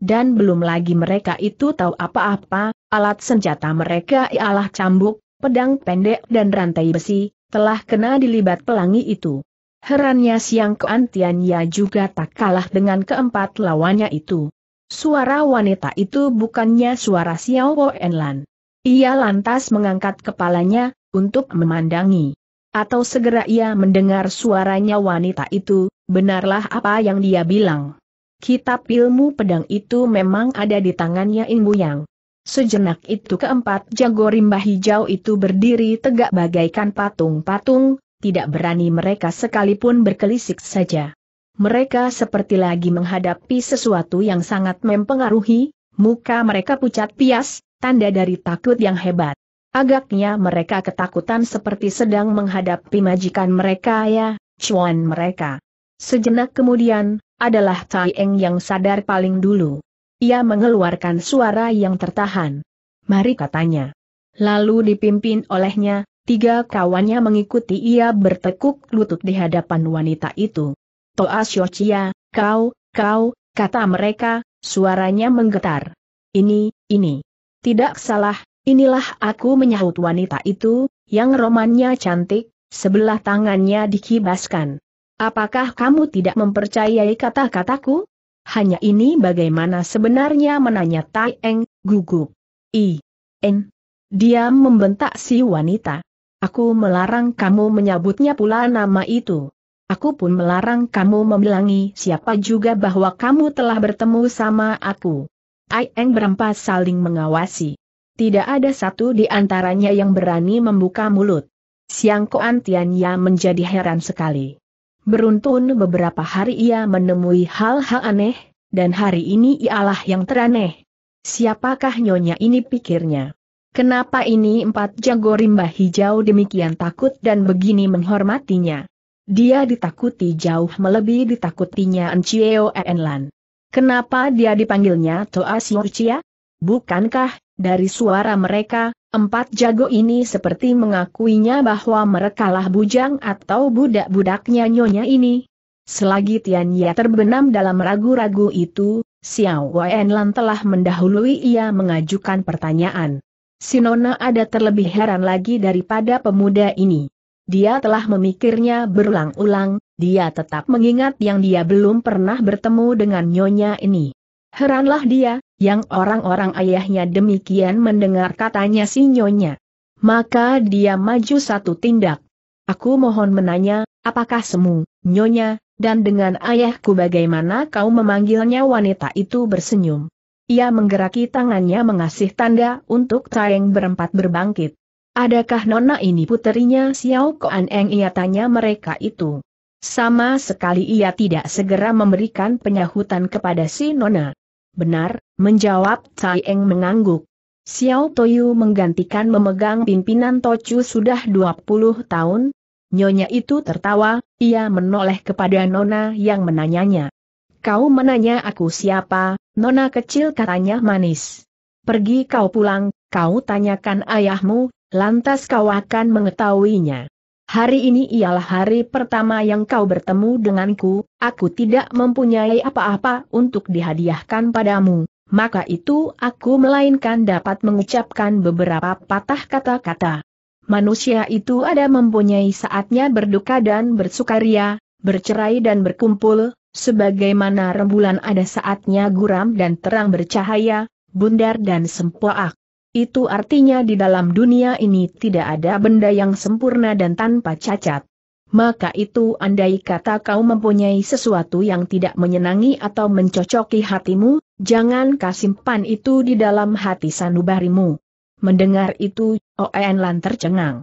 Dan belum lagi mereka itu tahu apa-apa, alat senjata mereka ialah cambuk, pedang pendek dan rantai besi, telah kena dilibat pelangi itu. Herannya siang keantian ia juga tak kalah dengan keempat lawannya itu. Suara wanita itu bukannya suara Xiao Enlan. Ia lantas mengangkat kepalanya, untuk memandangi. Atau segera ia mendengar suaranya wanita itu, benarlah apa yang dia bilang. Kitab ilmu pedang itu memang ada di tangannya Inbu Yang. Sejenak itu keempat jago rimba hijau itu berdiri tegak bagaikan patung-patung, tidak berani mereka sekalipun berkelisik saja. Mereka seperti lagi menghadapi sesuatu yang sangat mempengaruhi, muka mereka pucat pias, tanda dari takut yang hebat. Agaknya mereka ketakutan seperti sedang menghadapi majikan mereka ya, cuan mereka. Sejenak kemudian, adalah Tai Eng yang sadar paling dulu. Ia mengeluarkan suara yang tertahan. Mari katanya. Lalu dipimpin olehnya, tiga kawannya mengikuti ia bertekuk lutut di hadapan wanita itu. Toa Xiochia, kau, kau, kata mereka, suaranya menggetar. Ini, ini. Tidak salah, inilah aku menyahut wanita itu, yang romannya cantik, sebelah tangannya dikibaskan. Apakah kamu tidak mempercayai kata-kataku? Hanya ini bagaimana sebenarnya menanya Tai Eng, gugup. I. N. Dia membentak si wanita. Aku melarang kamu menyebutnya pula nama itu. Aku pun melarang kamu membilangi siapa juga bahwa kamu telah bertemu sama aku. Aeng berempat saling mengawasi. Tidak ada satu di antaranya yang berani membuka mulut. Siang Koan Tianya menjadi heran sekali. Beruntun beberapa hari ia menemui hal-hal aneh, dan hari ini ialah yang teraneh. Siapakah nyonya ini pikirnya? Kenapa ini empat jago rimba hijau demikian takut dan begini menghormatinya? Dia ditakuti jauh melebihi ditakutinya Encieo Enlan. Kenapa dia dipanggilnya Toa Siurcia? Bukankah, dari suara mereka, empat jago ini seperti mengakuinya bahwa merekalah bujang atau budak-budaknya nyonya ini? Selagi Tianya terbenam dalam ragu-ragu itu, Xiao Wenlan telah mendahului ia mengajukan pertanyaan. Sinona ada terlebih heran lagi daripada pemuda ini. Dia telah memikirnya berulang-ulang, dia tetap mengingat yang dia belum pernah bertemu dengan nyonya ini. Heranlah dia, yang orang-orang ayahnya demikian mendengar katanya si nyonya. Maka dia maju satu tindak. Aku mohon menanya, apakah semu, nyonya, dan dengan ayahku bagaimana kau memanggilnya wanita itu bersenyum. Ia menggeraki tangannya mengasih tanda untuk Taeng berempat berbangkit. Adakah nona ini puterinya Xiao Koan Eng? Ia tanya mereka itu. Sama sekali ia tidak segera memberikan penyahutan kepada si Nona. Benar, menjawab Tai Eng mengangguk. Xiao Toyu menggantikan memegang pimpinan Tochu sudah 20 tahun. Nyonya itu tertawa, ia menoleh kepada Nona yang menanyanya. Kau menanya aku siapa, Nona kecil katanya manis. Pergi kau pulang, kau tanyakan ayahmu, lantas kau akan mengetahuinya. Hari ini ialah hari pertama yang kau bertemu denganku, aku tidak mempunyai apa-apa untuk dihadiahkan padamu, maka itu aku melainkan dapat mengucapkan beberapa patah kata-kata. Manusia itu ada mempunyai saatnya berduka dan bersukaria, bercerai dan berkumpul, sebagaimana rembulan ada saatnya guram dan terang bercahaya, bundar dan sempoak. Itu artinya di dalam dunia ini tidak ada benda yang sempurna dan tanpa cacat. Maka itu andai kata kau mempunyai sesuatu yang tidak menyenangi atau mencocoki hatimu, jangan kasimpan itu di dalam hati sanubarimu. Mendengar itu, Oenlan Lan tercengang.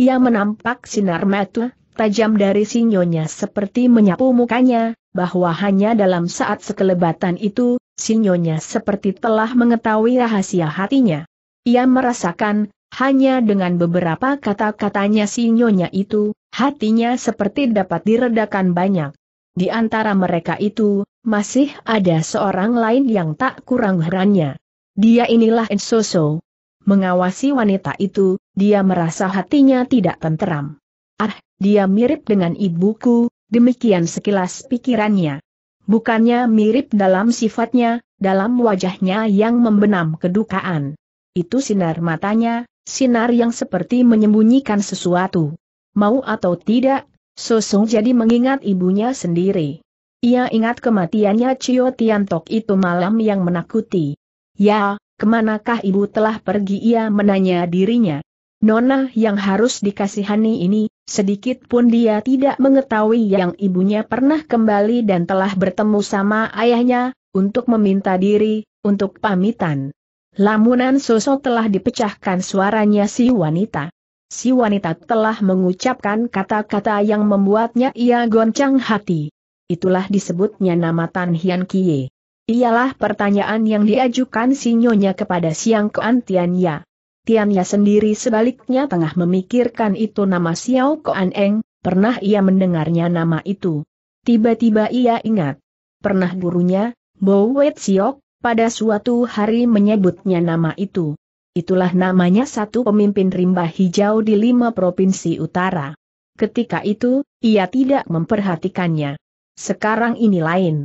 Ia menampak sinar mata, tajam dari sinyonya seperti menyapu mukanya, bahwa hanya dalam saat sekelebatan itu, sinyonya seperti telah mengetahui rahasia hatinya. Ia merasakan, hanya dengan beberapa kata-katanya si nyonya itu, hatinya seperti dapat diredakan banyak. Di antara mereka itu, masih ada seorang lain yang tak kurang herannya. Dia inilah Ensoso. Mengawasi wanita itu, dia merasa hatinya tidak tenteram. Ah, dia mirip dengan ibuku, demikian sekilas pikirannya. Bukannya mirip dalam sifatnya, dalam wajahnya yang membenam kedukaan. Itu sinar matanya, sinar yang seperti menyembunyikan sesuatu. Mau atau tidak, Sosong jadi mengingat ibunya sendiri. Ia ingat kematiannya Cio Tiantok itu malam yang menakuti. Ya, kemanakah ibu telah pergi ia menanya dirinya. Nona yang harus dikasihani ini, sedikit pun dia tidak mengetahui yang ibunya pernah kembali dan telah bertemu sama ayahnya, untuk meminta diri, untuk pamitan. Lamunan sosok telah dipecahkan suaranya si wanita. Si wanita telah mengucapkan kata-kata yang membuatnya ia goncang hati. Itulah disebutnya nama Tan Hian Kie. Ialah pertanyaan yang diajukan si nyonya kepada Siang Kuan Tianya. Tianya sendiri sebaliknya tengah memikirkan itu nama Xiao Kuan Eng, pernah ia mendengarnya nama itu. Tiba-tiba ia ingat. Pernah gurunya, Bo Wei Siok, pada suatu hari menyebutnya nama itu. Itulah namanya satu pemimpin rimba hijau di lima provinsi utara. Ketika itu, ia tidak memperhatikannya. Sekarang ini lain.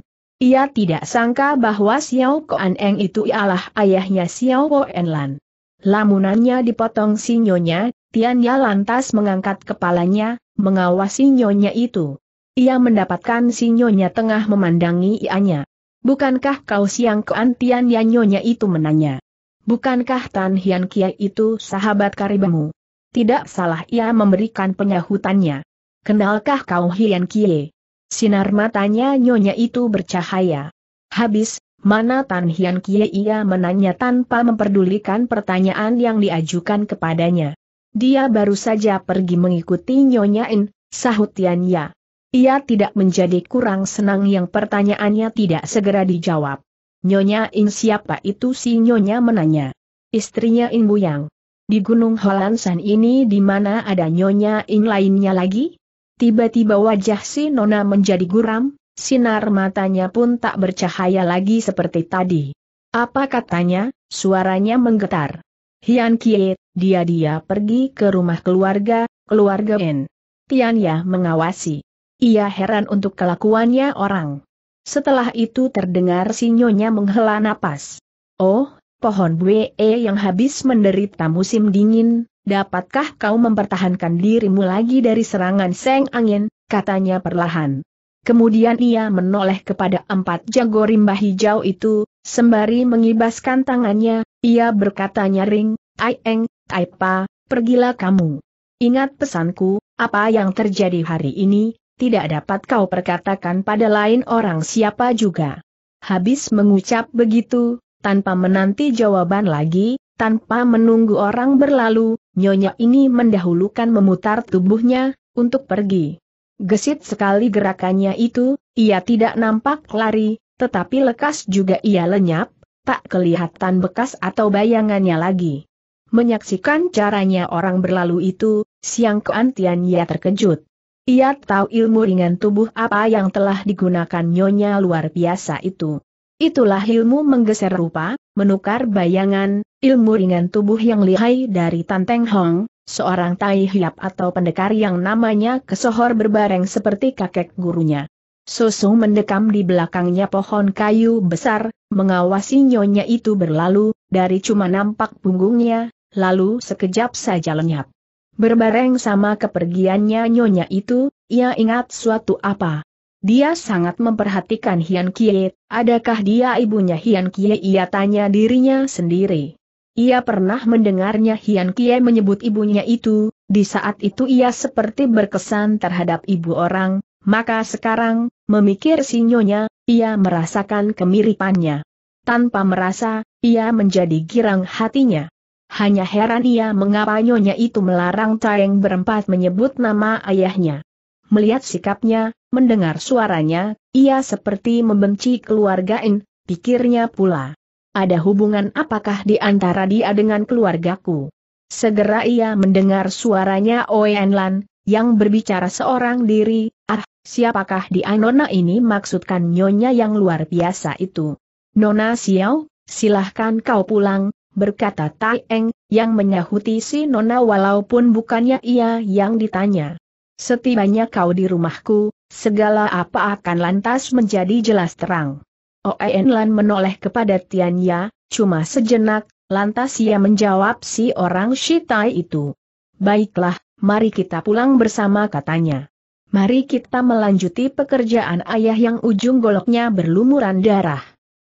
Ia tidak sangka bahwa Xiao Koan Eng itu ialah ayahnya Xiao Po Enlan. Lamunannya dipotong si nyonya, Tianya lantas mengangkat kepalanya, mengawasi nyonya itu. Ia mendapatkan si nyonya tengah memandangi ianya. Bukankah kau siang keantian yang nyonya itu menanya? Bukankah Tan Hian Kiai itu sahabat karibamu? Tidak salah ia memberikan penyahutannya. Kenalkah kau Hian Kiai? Sinar matanya nyonya itu bercahaya. Habis, mana Tan Hian Kiai ia menanya tanpa memperdulikan pertanyaan yang diajukan kepadanya. Dia baru saja pergi mengikuti Nyonya In, sahut Tian Ya. Ia tidak menjadi kurang senang yang pertanyaannya tidak segera dijawab. Nyonya In siapa itu si Nyonya menanya. Istrinya In yang. Di Gunung Holansan ini di mana ada Nyonya In lainnya lagi? Tiba-tiba wajah si Nona menjadi guram, sinar matanya pun tak bercahaya lagi seperti tadi. Apa katanya? Suaranya menggetar. Hian Kie, dia-dia pergi ke rumah keluarga, keluarga in. Tian Ya mengawasi. Ia heran untuk kelakuannya orang. Setelah itu terdengar sinyonya menghela napas. Oh, pohon bue yang habis menderita musim dingin, dapatkah kau mempertahankan dirimu lagi dari serangan seng angin, katanya perlahan. Kemudian ia menoleh kepada empat jago rimba hijau itu, sembari mengibaskan tangannya, ia berkata nyaring, Aieng, Aipa, pergilah kamu. Ingat pesanku, apa yang terjadi hari ini, tidak dapat kau perkatakan pada lain orang siapa juga. Habis mengucap begitu, tanpa menanti jawaban lagi, tanpa menunggu orang berlalu, nyonya ini mendahulukan memutar tubuhnya, untuk pergi. Gesit sekali gerakannya itu, ia tidak nampak lari, tetapi lekas juga ia lenyap, tak kelihatan bekas atau bayangannya lagi. Menyaksikan caranya orang berlalu itu, Siang Keantian ia terkejut. Ia tahu ilmu ringan tubuh apa yang telah digunakan nyonya luar biasa itu. Itulah ilmu menggeser rupa, menukar bayangan, ilmu ringan tubuh yang lihai dari Tanteng Hong, seorang tai hiap atau pendekar yang namanya kesohor berbareng seperti kakek gurunya. Susu mendekam di belakangnya pohon kayu besar, mengawasi nyonya itu berlalu, dari cuma nampak punggungnya, lalu sekejap saja lenyap. Berbareng sama kepergiannya nyonya itu, ia ingat suatu apa. Dia sangat memperhatikan Hian Kie, adakah dia ibunya Hian Kie ia tanya dirinya sendiri. Ia pernah mendengarnya Hian Kie menyebut ibunya itu, di saat itu ia seperti berkesan terhadap ibu orang, maka sekarang, memikir si nyonya, ia merasakan kemiripannya. Tanpa merasa, ia menjadi girang hatinya. Hanya heran ia mengapa nyonya itu melarang Taeng berempat menyebut nama ayahnya. Melihat sikapnya, mendengar suaranya, ia seperti membenci keluarga In, pikirnya pula. Ada hubungan apakah di antara dia dengan keluargaku? Segera ia mendengar suaranya Lan, yang berbicara seorang diri, ah, siapakah di Anona ini maksudkan nyonya yang luar biasa itu? Nona Xiao, silahkan kau pulang, berkata Tai Eng, yang menyahuti si Nona walaupun bukannya ia yang ditanya. Setibanya kau di rumahku, segala apa akan lantas menjadi jelas terang. Oen Lan menoleh kepada Tian Ya cuma sejenak, lantas ia menjawab si orang Shitai itu. Baiklah, mari kita pulang bersama katanya. Mari kita melanjuti pekerjaan ayah yang ujung goloknya berlumuran darah.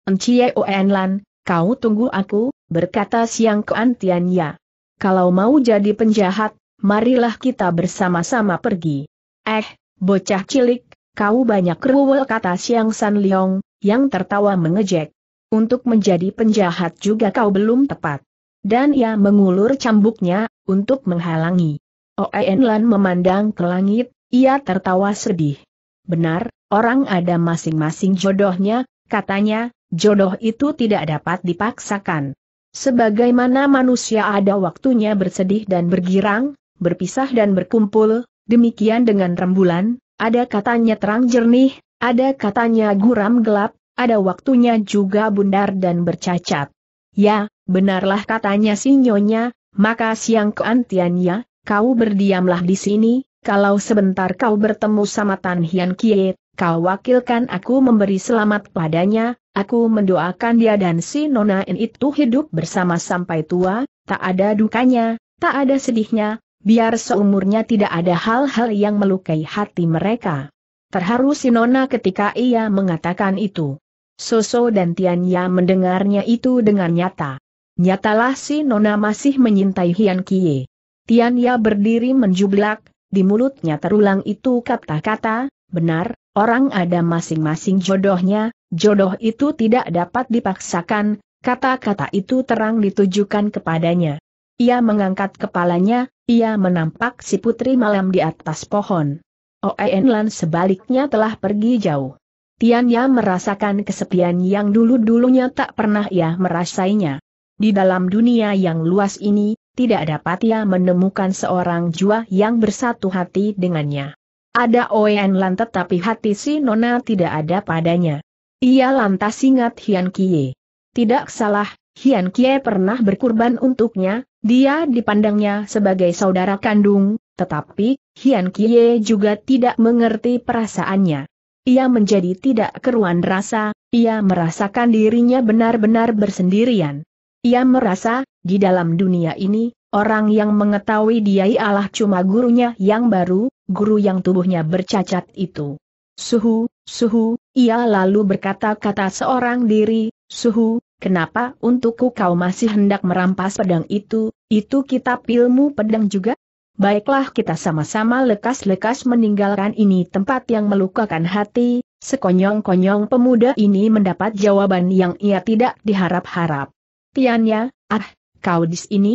Enciye Lan kau tunggu aku, berkata Siang Kuan Tianya. Kalau mau jadi penjahat, marilah kita bersama-sama pergi. Eh, bocah cilik, kau banyak ruwel kata Siang San Liong, yang tertawa mengejek. Untuk menjadi penjahat juga kau belum tepat. Dan ia mengulur cambuknya, untuk menghalangi. Oen Lan memandang ke langit, ia tertawa sedih. Benar, orang ada masing-masing jodohnya, katanya, jodoh itu tidak dapat dipaksakan. Sebagaimana manusia ada waktunya bersedih dan bergirang, berpisah dan berkumpul, demikian dengan rembulan, ada katanya terang jernih, ada katanya guram gelap, ada waktunya juga bundar dan bercacat. Ya, benarlah katanya si nyonya, maka siang keantiannya, kau berdiamlah di sini, kalau sebentar kau bertemu sama Tan Hian Kiet, kau wakilkan aku memberi selamat padanya, aku mendoakan dia dan si In itu hidup bersama sampai tua, tak ada dukanya, tak ada sedihnya, biar seumurnya tidak ada hal-hal yang melukai hati mereka. Terharu si Nona ketika ia mengatakan itu. Soso dan Tianya mendengarnya itu dengan nyata. Nyatalah si Nona masih menyintai Hian Kie. Tianya berdiri menjublak, di mulutnya terulang itu kata-kata, benar, Orang ada masing-masing jodohnya, jodoh itu tidak dapat dipaksakan, kata-kata itu terang ditujukan kepadanya. Ia mengangkat kepalanya, ia menampak si putri malam di atas pohon. Oen Lan sebaliknya telah pergi jauh. Tianya merasakan kesepian yang dulu-dulunya tak pernah ia merasainya. Di dalam dunia yang luas ini, tidak dapat ia menemukan seorang jua yang bersatu hati dengannya. Ada Oen Lan tetapi hati si Nona tidak ada padanya. Ia lantas ingat Hian Kie. Tidak salah, Hian Kie pernah berkurban untuknya, dia dipandangnya sebagai saudara kandung, tetapi Hian Kie juga tidak mengerti perasaannya. Ia menjadi tidak keruan rasa, ia merasakan dirinya benar-benar bersendirian. Ia merasa, di dalam dunia ini, orang yang mengetahui dia ialah cuma gurunya yang baru, guru yang tubuhnya bercacat itu. Suhu, suhu, ia lalu berkata-kata seorang diri, suhu, kenapa untukku kau masih hendak merampas pedang itu, itu kitab ilmu pedang juga? Baiklah kita sama-sama lekas-lekas meninggalkan ini tempat yang melukakan hati, sekonyong-konyong pemuda ini mendapat jawaban yang ia tidak diharap-harap. Tianya, ah, kau di sini?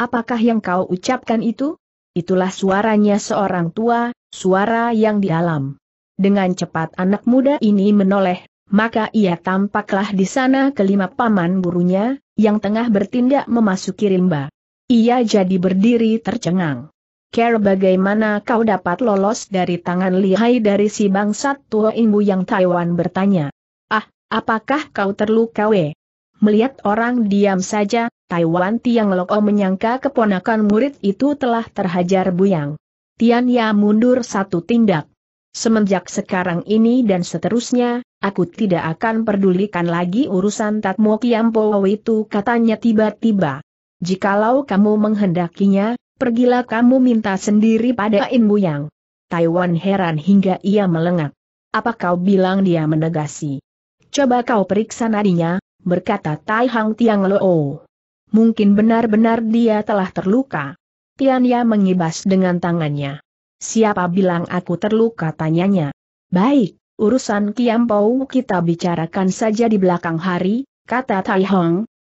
Apakah yang kau ucapkan itu? itulah suaranya seorang tua, suara yang dialam. Dengan cepat anak muda ini menoleh, maka ia tampaklah di sana kelima paman burunya, yang tengah bertindak memasuki rimba. Ia jadi berdiri tercengang. Care bagaimana kau dapat lolos dari tangan lihai dari si bangsat tua ibu yang Taiwan bertanya. Ah, apakah kau terluka weh? Melihat orang diam saja, Taiwan Tiang Loko oh menyangka keponakan murid itu telah terhajar buyang. Tian Ya mundur satu tindak. Semenjak sekarang ini dan seterusnya, aku tidak akan pedulikan lagi urusan Tatmo Kiampo itu katanya tiba-tiba. Jikalau kamu menghendakinya, pergilah kamu minta sendiri pada In Buyang. Taiwan heran hingga ia melengak. Apa kau bilang dia menegasi? Coba kau periksa nadinya, berkata Tai Hang Tiang Loo. Mungkin benar-benar dia telah terluka. Tianya mengibas dengan tangannya. Siapa bilang aku terluka tanyanya. Baik, urusan Kiampau kita bicarakan saja di belakang hari, kata Tai Hong.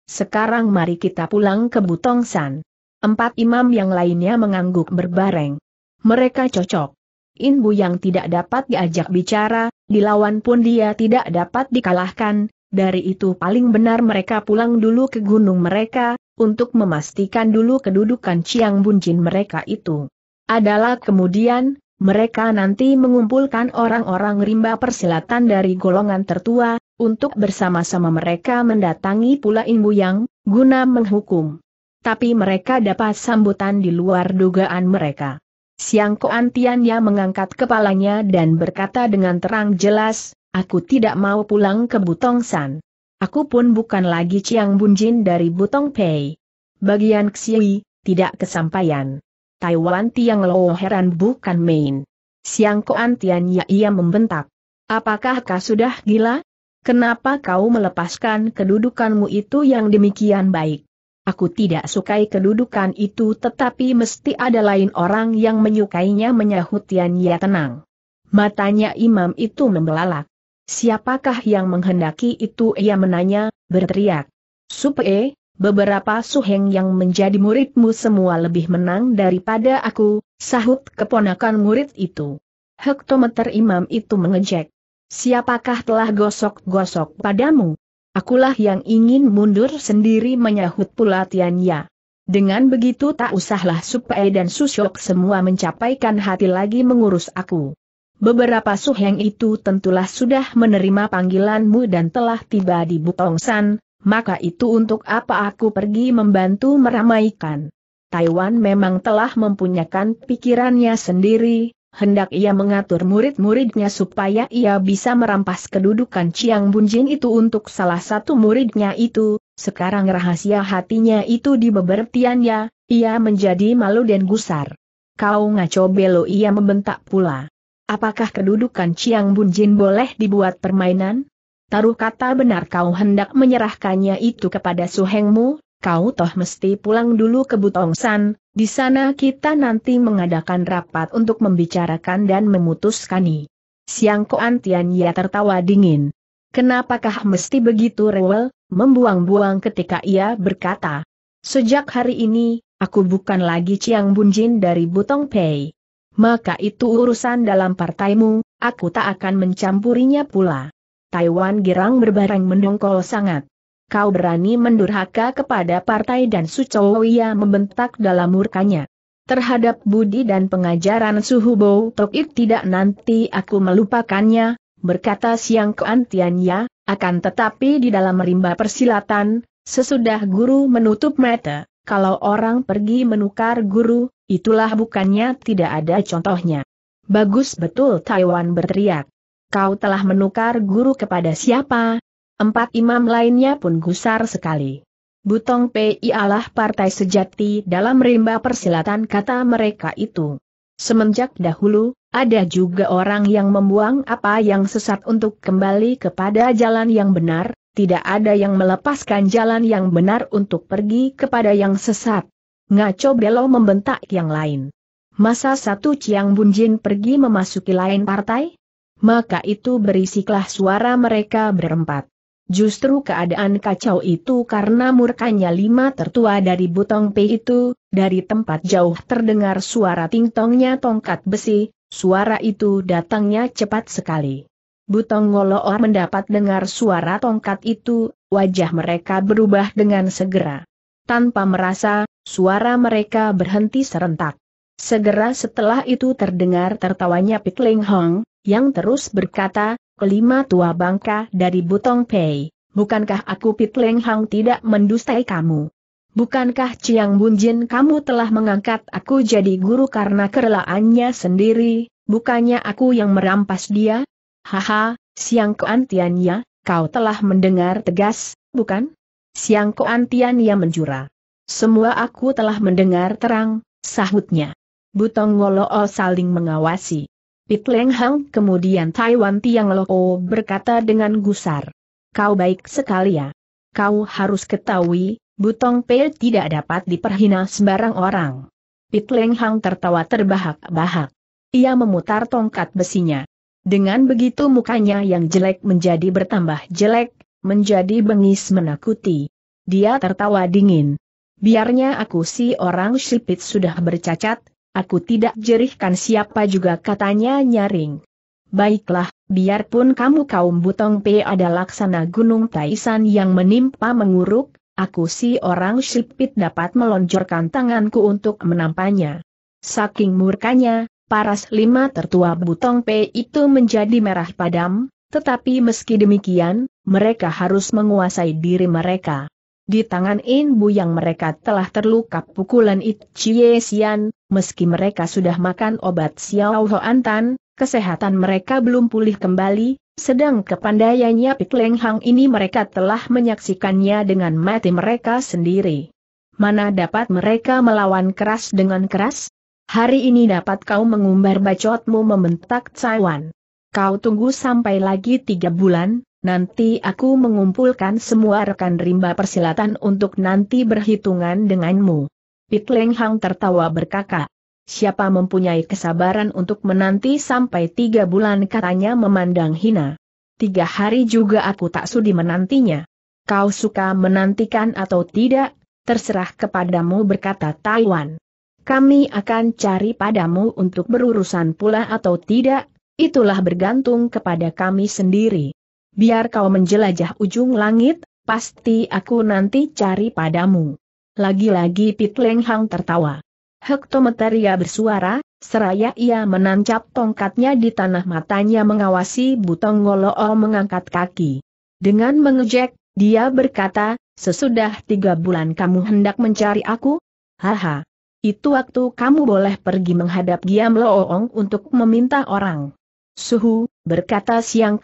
Sekarang mari kita pulang ke Butongsan. Empat imam yang lainnya mengangguk berbareng. Mereka cocok. Inbu yang tidak dapat diajak bicara, dilawan pun dia tidak dapat dikalahkan, dari itu paling benar mereka pulang dulu ke gunung mereka, untuk memastikan dulu kedudukan Ciang Bunjin mereka itu. Adalah kemudian, mereka nanti mengumpulkan orang-orang rimba persilatan dari golongan tertua, untuk bersama-sama mereka mendatangi pula yang guna menghukum. Tapi mereka dapat sambutan di luar dugaan mereka. Siang Koan mengangkat kepalanya dan berkata dengan terang jelas, Aku tidak mau pulang ke Butong San. Aku pun bukan lagi Chiang Bunjin dari Butong Pei. Bagian Xiwi, tidak kesampaian. Taiwan Tiang Lo heran bukan main. Siang Koan Tian Ya ia membentak. Apakah kau sudah gila? Kenapa kau melepaskan kedudukanmu itu yang demikian baik? Aku tidak sukai kedudukan itu tetapi mesti ada lain orang yang menyukainya menyahut Tian Ya tenang. Matanya imam itu membelalak. Siapakah yang menghendaki itu ia menanya, berteriak. Supee, beberapa suheng yang menjadi muridmu semua lebih menang daripada aku, sahut keponakan murid itu. Hektometer imam itu mengejek. Siapakah telah gosok-gosok padamu? Akulah yang ingin mundur sendiri menyahut pelatihannya. Dengan begitu tak usahlah Supae dan Susyok semua mencapaikan hati lagi mengurus aku. Beberapa suheng itu tentulah sudah menerima panggilanmu dan telah tiba di Butongsan, maka itu untuk apa aku pergi membantu meramaikan. Taiwan memang telah mempunyakan pikirannya sendiri, hendak ia mengatur murid-muridnya supaya ia bisa merampas kedudukan Chiang Bunjin itu untuk salah satu muridnya itu, sekarang rahasia hatinya itu di bebertiannya, ia menjadi malu dan gusar. Kau ngaco belo ia membentak pula. Apakah kedudukan Chiang Bunjin boleh dibuat permainan? Taruh kata benar kau hendak menyerahkannya itu kepada suhengmu, kau toh mesti pulang dulu ke Butongsan, di sana kita nanti mengadakan rapat untuk membicarakan dan memutuskan Siang Koan Tian ia tertawa dingin. Kenapakah mesti begitu rewel, membuang-buang ketika ia berkata. Sejak hari ini, aku bukan lagi Chiang Bunjin dari Butong Pei maka itu urusan dalam partaimu, aku tak akan mencampurinya pula. Taiwan girang berbareng mendongkol sangat. Kau berani mendurhaka kepada partai dan Sucowiya membentak dalam murkanya. Terhadap budi dan pengajaran Suhu Bou Tokit tidak nanti aku melupakannya, berkata Siang Keantianya, akan tetapi di dalam rimba persilatan, sesudah guru menutup mata, kalau orang pergi menukar guru, Itulah bukannya tidak ada contohnya. Bagus betul Taiwan berteriak. Kau telah menukar guru kepada siapa? Empat imam lainnya pun gusar sekali. Butong PI alah partai sejati dalam rimba persilatan kata mereka itu. Semenjak dahulu, ada juga orang yang membuang apa yang sesat untuk kembali kepada jalan yang benar, tidak ada yang melepaskan jalan yang benar untuk pergi kepada yang sesat. Ngaco Belo membentak yang lain. Masa satu ciang Bunjin pergi memasuki lain partai? Maka itu berisiklah suara mereka berempat. Justru keadaan kacau itu karena murkanya lima tertua dari Butong P itu, dari tempat jauh terdengar suara tingtongnya tongkat besi, suara itu datangnya cepat sekali. Butong Ngoloor mendapat dengar suara tongkat itu, wajah mereka berubah dengan segera tanpa merasa, suara mereka berhenti serentak. Segera setelah itu terdengar tertawanya Pik Ling Hong, yang terus berkata, kelima tua bangka dari Butong Pei, bukankah aku Pik Ling Hong tidak mendustai kamu? Bukankah Chiang Bunjin kamu telah mengangkat aku jadi guru karena kerelaannya sendiri, bukannya aku yang merampas dia? Haha, Siang keantiannya, kau telah mendengar tegas, bukan? Siang Koan yang menjura. Semua aku telah mendengar terang, sahutnya. Butong Ngoloo saling mengawasi. Pit Leng Hang kemudian Taiwan Tiang Loo berkata dengan gusar. Kau baik sekali ya. Kau harus ketahui, Butong Pei tidak dapat diperhina sembarang orang. Pit Leng Hang tertawa terbahak-bahak. Ia memutar tongkat besinya. Dengan begitu mukanya yang jelek menjadi bertambah jelek, menjadi bengis menakuti. Dia tertawa dingin. Biarnya aku si orang sipit sudah bercacat, aku tidak jerihkan siapa juga katanya nyaring. Baiklah, biarpun kamu kaum butong P ada laksana gunung Taisan yang menimpa menguruk, aku si orang sipit dapat melonjorkan tanganku untuk menampanya. Saking murkanya, paras lima tertua butong P itu menjadi merah padam, tetapi meski demikian, mereka harus menguasai diri mereka. Di tangan Inbu yang mereka telah terluka pukulan Chie Xian, meski mereka sudah makan obat Xiao Ho Antan, kesehatan mereka belum pulih kembali, sedang kepandaiannya Pik Leng Hang ini mereka telah menyaksikannya dengan mati mereka sendiri. Mana dapat mereka melawan keras dengan keras? Hari ini dapat kau mengumbar bacotmu membentak Caiwan. Kau tunggu sampai lagi tiga bulan, nanti aku mengumpulkan semua rekan rimba persilatan untuk nanti berhitungan denganmu. Pit Leng Hang tertawa berkakak. Siapa mempunyai kesabaran untuk menanti sampai tiga bulan katanya memandang hina. Tiga hari juga aku tak sudi menantinya. Kau suka menantikan atau tidak, terserah kepadamu berkata Taiwan. Kami akan cari padamu untuk berurusan pula atau tidak, itulah bergantung kepada kami sendiri. Biar kau menjelajah ujung langit, pasti aku nanti cari padamu. Lagi-lagi Pit Leng Hang tertawa. Hektometeria bersuara, seraya ia menancap tongkatnya di tanah matanya mengawasi Butong Ngolo mengangkat kaki. Dengan mengejek, dia berkata, sesudah tiga bulan kamu hendak mencari aku? Haha. Itu waktu kamu boleh pergi menghadap Giam Loong untuk meminta orang. Suhu, berkata Siang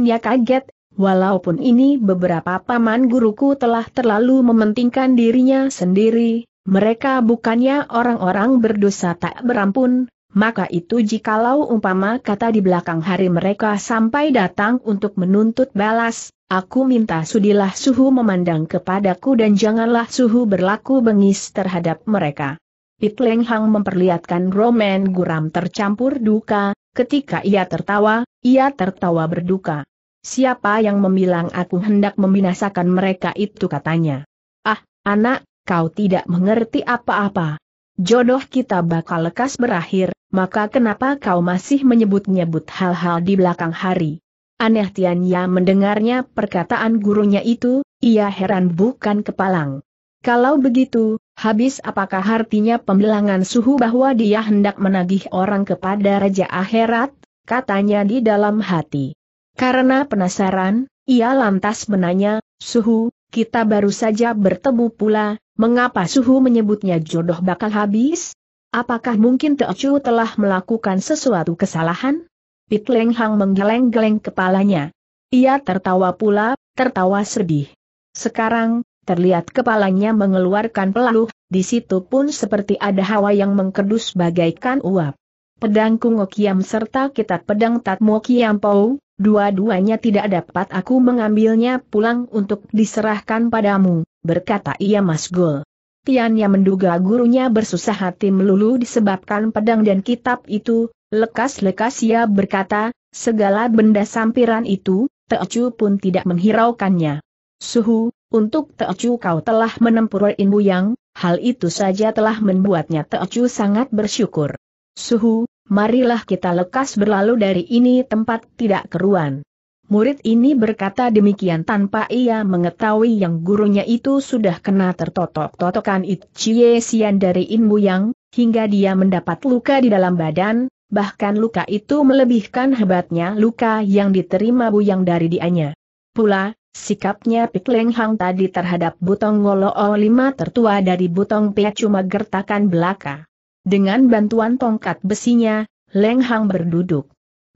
ya kaget, walaupun ini beberapa paman guruku telah terlalu mementingkan dirinya sendiri, mereka bukannya orang-orang berdosa tak berampun, maka itu jikalau umpama kata di belakang hari mereka sampai datang untuk menuntut balas, aku minta sudilah suhu memandang kepadaku dan janganlah suhu berlaku bengis terhadap mereka. Pit memperlihatkan Roman Guram tercampur duka, Ketika ia tertawa, ia tertawa berduka. Siapa yang membilang aku hendak membinasakan mereka itu katanya. Ah, anak, kau tidak mengerti apa-apa. Jodoh kita bakal lekas berakhir, maka kenapa kau masih menyebut-nyebut hal-hal di belakang hari? Aneh Tianya mendengarnya perkataan gurunya itu, ia heran bukan kepalang. Kalau begitu, habis apakah artinya pembelangan suhu bahwa dia hendak menagih orang kepada Raja Akhirat? Katanya di dalam hati. Karena penasaran, ia lantas menanya, Suhu, kita baru saja bertemu pula, mengapa Suhu menyebutnya jodoh bakal habis? Apakah mungkin Teochu telah melakukan sesuatu kesalahan? Pit Leng Hang menggeleng-geleng kepalanya. Ia tertawa pula, tertawa sedih. Sekarang, terlihat kepalanya mengeluarkan peluh, di situ pun seperti ada hawa yang mengkerdus bagaikan uap. Pedang Kungo Kiam serta kitab pedang Tatmo Kiam Pau, dua-duanya tidak dapat aku mengambilnya pulang untuk diserahkan padamu, berkata ia Mas Gul. yang menduga gurunya bersusah hati melulu disebabkan pedang dan kitab itu, lekas-lekas ia berkata, segala benda sampiran itu, Teocu pun tidak menghiraukannya. Suhu, untuk Teocu kau telah menempuh Inbu yang, hal itu saja telah membuatnya Teocu sangat bersyukur. Suhu, marilah kita lekas berlalu dari ini tempat tidak keruan. Murid ini berkata demikian tanpa ia mengetahui yang gurunya itu sudah kena tertotok-totokan Itchie Sian dari Inbu yang, hingga dia mendapat luka di dalam badan, bahkan luka itu melebihkan hebatnya luka yang diterima Bu Yang dari dianya. Pula, Sikapnya Pik Leng Hang tadi terhadap Butong o lima tertua dari Butong Pia cuma gertakan belaka. Dengan bantuan tongkat besinya, Leng Hang berduduk.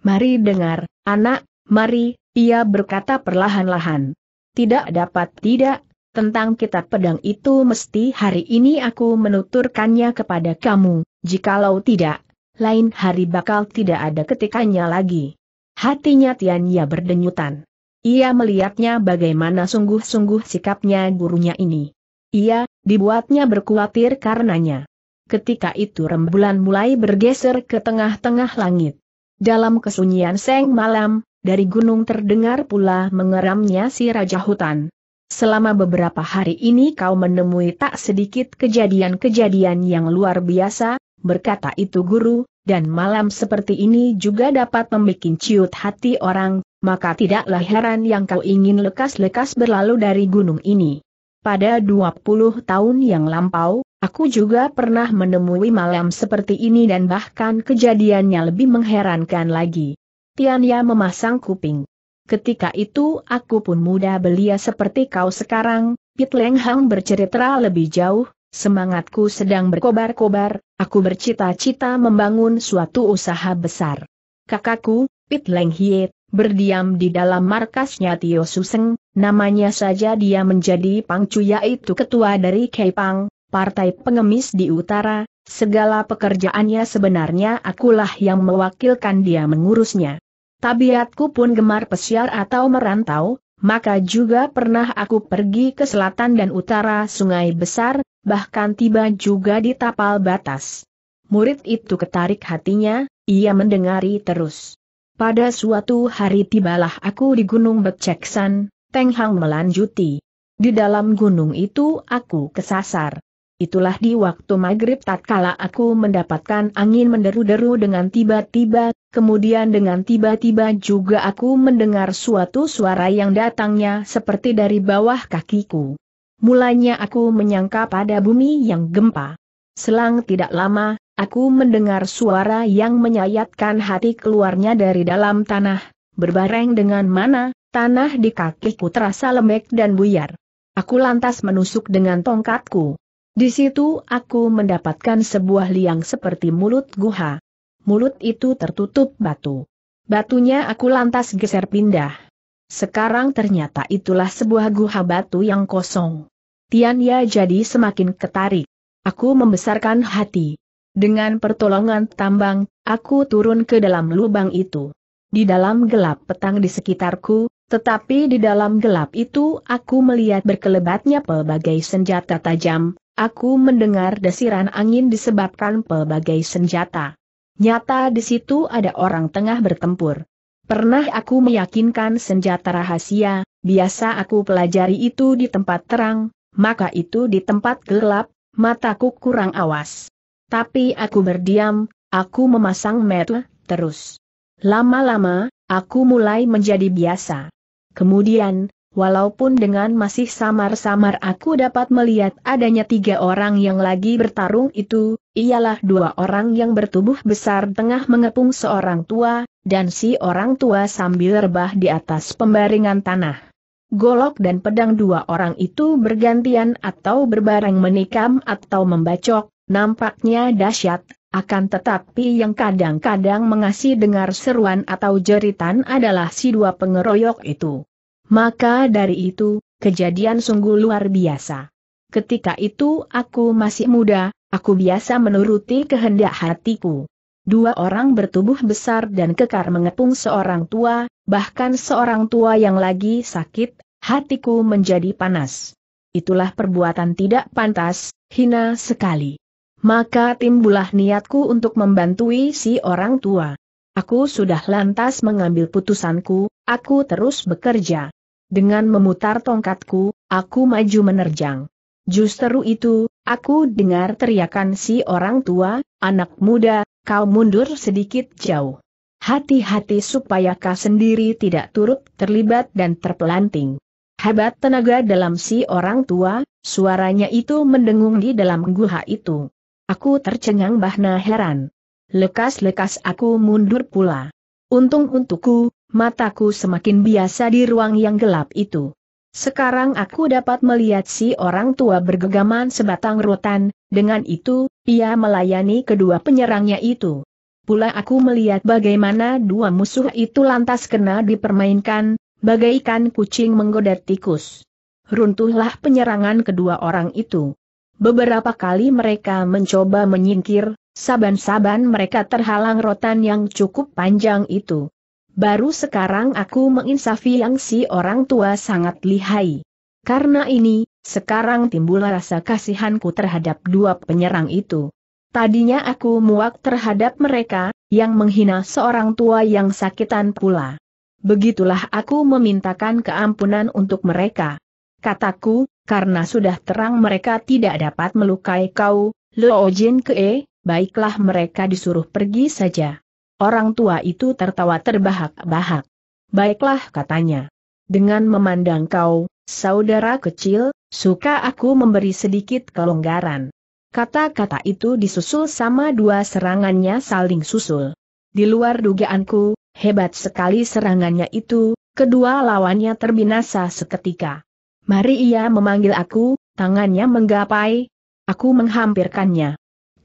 Mari dengar, anak, mari, ia berkata perlahan-lahan. Tidak dapat tidak, tentang kitab pedang itu mesti hari ini aku menuturkannya kepada kamu, jikalau tidak, lain hari bakal tidak ada ketikannya lagi. Hatinya Tian Ya berdenyutan. Ia melihatnya bagaimana sungguh-sungguh sikapnya gurunya ini. Ia, dibuatnya berkhawatir karenanya. Ketika itu rembulan mulai bergeser ke tengah-tengah langit. Dalam kesunyian seng malam, dari gunung terdengar pula mengeramnya si Raja Hutan. Selama beberapa hari ini kau menemui tak sedikit kejadian-kejadian yang luar biasa, berkata itu guru, dan malam seperti ini juga dapat membuat ciut hati orang, maka tidaklah heran yang kau ingin lekas-lekas berlalu dari gunung ini. Pada 20 tahun yang lampau, aku juga pernah menemui malam seperti ini dan bahkan kejadiannya lebih mengherankan lagi. Tianya memasang kuping. Ketika itu aku pun muda belia seperti kau sekarang, Pit Leng Hang bercerita lebih jauh, semangatku sedang berkobar-kobar, aku bercita-cita membangun suatu usaha besar. Kakakku, Pit Leng Hiet, berdiam di dalam markasnya Tio Suseng, namanya saja dia menjadi pangcu yaitu ketua dari Kepang, partai pengemis di utara, segala pekerjaannya sebenarnya akulah yang mewakilkan dia mengurusnya. Tabiatku pun gemar pesiar atau merantau, maka juga pernah aku pergi ke selatan dan utara sungai besar, bahkan tiba juga di tapal batas. Murid itu ketarik hatinya, ia mendengari terus. Pada suatu hari tibalah aku di Gunung Beceksan, Teng Hang melanjuti. Di dalam gunung itu aku kesasar. Itulah di waktu maghrib tatkala aku mendapatkan angin menderu-deru dengan tiba-tiba, kemudian dengan tiba-tiba juga aku mendengar suatu suara yang datangnya seperti dari bawah kakiku. Mulanya aku menyangka pada bumi yang gempa. Selang tidak lama, Aku mendengar suara yang menyayatkan hati keluarnya dari dalam tanah, berbareng dengan mana, tanah di kakiku terasa lembek dan buyar. Aku lantas menusuk dengan tongkatku. Di situ aku mendapatkan sebuah liang seperti mulut guha. Mulut itu tertutup batu. Batunya aku lantas geser pindah. Sekarang ternyata itulah sebuah guha batu yang kosong. Tian Ya jadi semakin ketarik. Aku membesarkan hati. Dengan pertolongan tambang, aku turun ke dalam lubang itu. Di dalam gelap petang di sekitarku, tetapi di dalam gelap itu aku melihat berkelebatnya pelbagai senjata tajam, aku mendengar desiran angin disebabkan pelbagai senjata. Nyata di situ ada orang tengah bertempur. Pernah aku meyakinkan senjata rahasia, biasa aku pelajari itu di tempat terang, maka itu di tempat gelap, mataku kurang awas. Tapi aku berdiam, aku memasang metel, terus. Lama-lama, aku mulai menjadi biasa. Kemudian, walaupun dengan masih samar-samar aku dapat melihat adanya tiga orang yang lagi bertarung itu, ialah dua orang yang bertubuh besar tengah mengepung seorang tua, dan si orang tua sambil rebah di atas pembaringan tanah. Golok dan pedang dua orang itu bergantian atau berbareng menikam atau membacok, Nampaknya dahsyat, akan tetapi yang kadang-kadang mengasih dengar seruan atau jeritan adalah si dua pengeroyok itu. Maka dari itu, kejadian sungguh luar biasa. Ketika itu aku masih muda, aku biasa menuruti kehendak hatiku. Dua orang bertubuh besar dan kekar mengepung seorang tua, bahkan seorang tua yang lagi sakit, hatiku menjadi panas. Itulah perbuatan tidak pantas, hina sekali maka timbullah niatku untuk membantui si orang tua. Aku sudah lantas mengambil putusanku, aku terus bekerja. Dengan memutar tongkatku, aku maju menerjang. Justru itu, aku dengar teriakan si orang tua, anak muda, kau mundur sedikit jauh. Hati-hati supaya kau sendiri tidak turut terlibat dan terpelanting. Hebat tenaga dalam si orang tua, suaranya itu mendengung di dalam guha itu. Aku tercengang bahna heran. Lekas-lekas aku mundur pula. Untung untukku, mataku semakin biasa di ruang yang gelap itu. Sekarang aku dapat melihat si orang tua bergegaman sebatang rotan, dengan itu, ia melayani kedua penyerangnya itu. Pula aku melihat bagaimana dua musuh itu lantas kena dipermainkan, bagaikan kucing menggoda tikus. Runtuhlah penyerangan kedua orang itu. Beberapa kali mereka mencoba menyingkir, saban-saban mereka terhalang rotan yang cukup panjang itu. Baru sekarang aku menginsafi yang si orang tua sangat lihai. Karena ini, sekarang timbul rasa kasihanku terhadap dua penyerang itu. Tadinya aku muak terhadap mereka, yang menghina seorang tua yang sakitan pula. Begitulah aku memintakan keampunan untuk mereka. Kataku, karena sudah terang mereka tidak dapat melukai kau, Luo Jin Kee, baiklah mereka disuruh pergi saja. Orang tua itu tertawa terbahak-bahak. Baiklah katanya. Dengan memandang kau, saudara kecil, suka aku memberi sedikit kelonggaran. Kata-kata itu disusul sama dua serangannya saling susul. Di luar dugaanku, hebat sekali serangannya itu, kedua lawannya terbinasa seketika. Mari ia memanggil aku, tangannya menggapai. Aku menghampirkannya.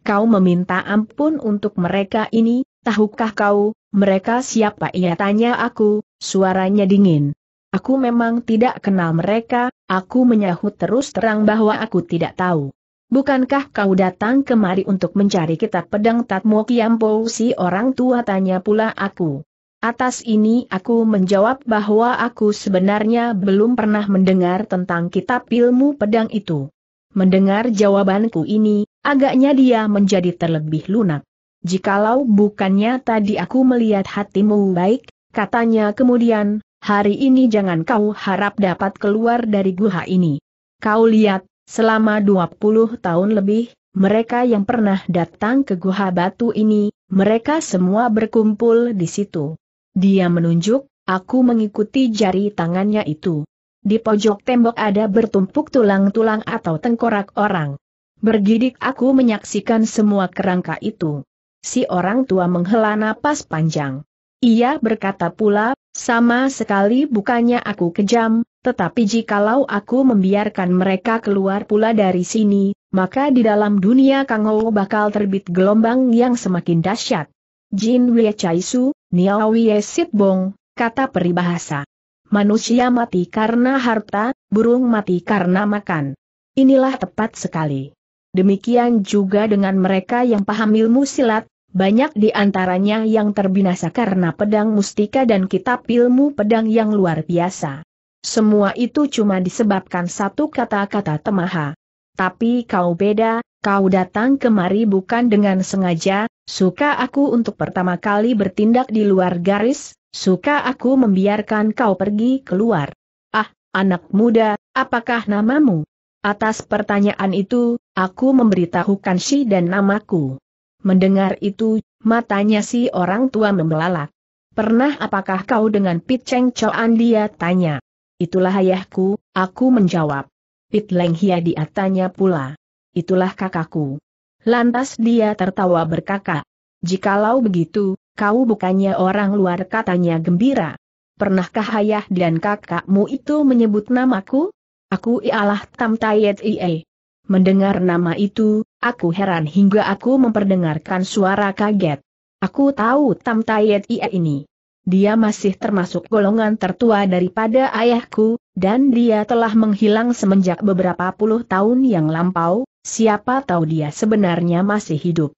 Kau meminta ampun untuk mereka ini, tahukah kau, mereka siapa ia tanya aku, suaranya dingin. Aku memang tidak kenal mereka, aku menyahut terus terang bahwa aku tidak tahu. Bukankah kau datang kemari untuk mencari kitab pedang Tatmo Kiampo si orang tua tanya pula aku. Atas ini aku menjawab bahwa aku sebenarnya belum pernah mendengar tentang kitab ilmu pedang itu. Mendengar jawabanku ini, agaknya dia menjadi terlebih lunak. Jikalau bukannya tadi aku melihat hatimu baik, katanya kemudian, hari ini jangan kau harap dapat keluar dari guha ini. Kau lihat, selama 20 tahun lebih, mereka yang pernah datang ke guha batu ini, mereka semua berkumpul di situ. Dia menunjuk, aku mengikuti jari tangannya itu. Di pojok tembok ada bertumpuk tulang-tulang atau tengkorak orang. Bergidik aku menyaksikan semua kerangka itu. Si orang tua menghela napas panjang. Ia berkata pula, sama sekali bukannya aku kejam, tetapi jikalau aku membiarkan mereka keluar pula dari sini, maka di dalam dunia Kangou bakal terbit gelombang yang semakin dahsyat. Jin Wei Su. Niawi Yesit Bong, kata peribahasa. Manusia mati karena harta, burung mati karena makan. Inilah tepat sekali. Demikian juga dengan mereka yang paham ilmu silat, banyak di antaranya yang terbinasa karena pedang mustika dan kitab ilmu pedang yang luar biasa. Semua itu cuma disebabkan satu kata-kata temaha. Tapi kau beda, kau datang kemari bukan dengan sengaja, Suka aku untuk pertama kali bertindak di luar garis, suka aku membiarkan kau pergi keluar. Ah, anak muda, apakah namamu? Atas pertanyaan itu, aku memberitahukan si dan namaku. Mendengar itu, matanya si orang tua membelalak. Pernah apakah kau dengan Pit Cheng Choan dia tanya. Itulah ayahku, aku menjawab. Pit Leng Hia dia tanya pula. Itulah kakakku. Lantas dia tertawa berkakak. Jikalau begitu, kau bukannya orang luar katanya gembira. Pernahkah ayah dan kakakmu itu menyebut namaku? Aku ialah Tam Tayet Ie. Mendengar nama itu, aku heran hingga aku memperdengarkan suara kaget. Aku tahu Tam Tayet Ie ini. Dia masih termasuk golongan tertua daripada ayahku, dan dia telah menghilang semenjak beberapa puluh tahun yang lampau, siapa tahu dia sebenarnya masih hidup.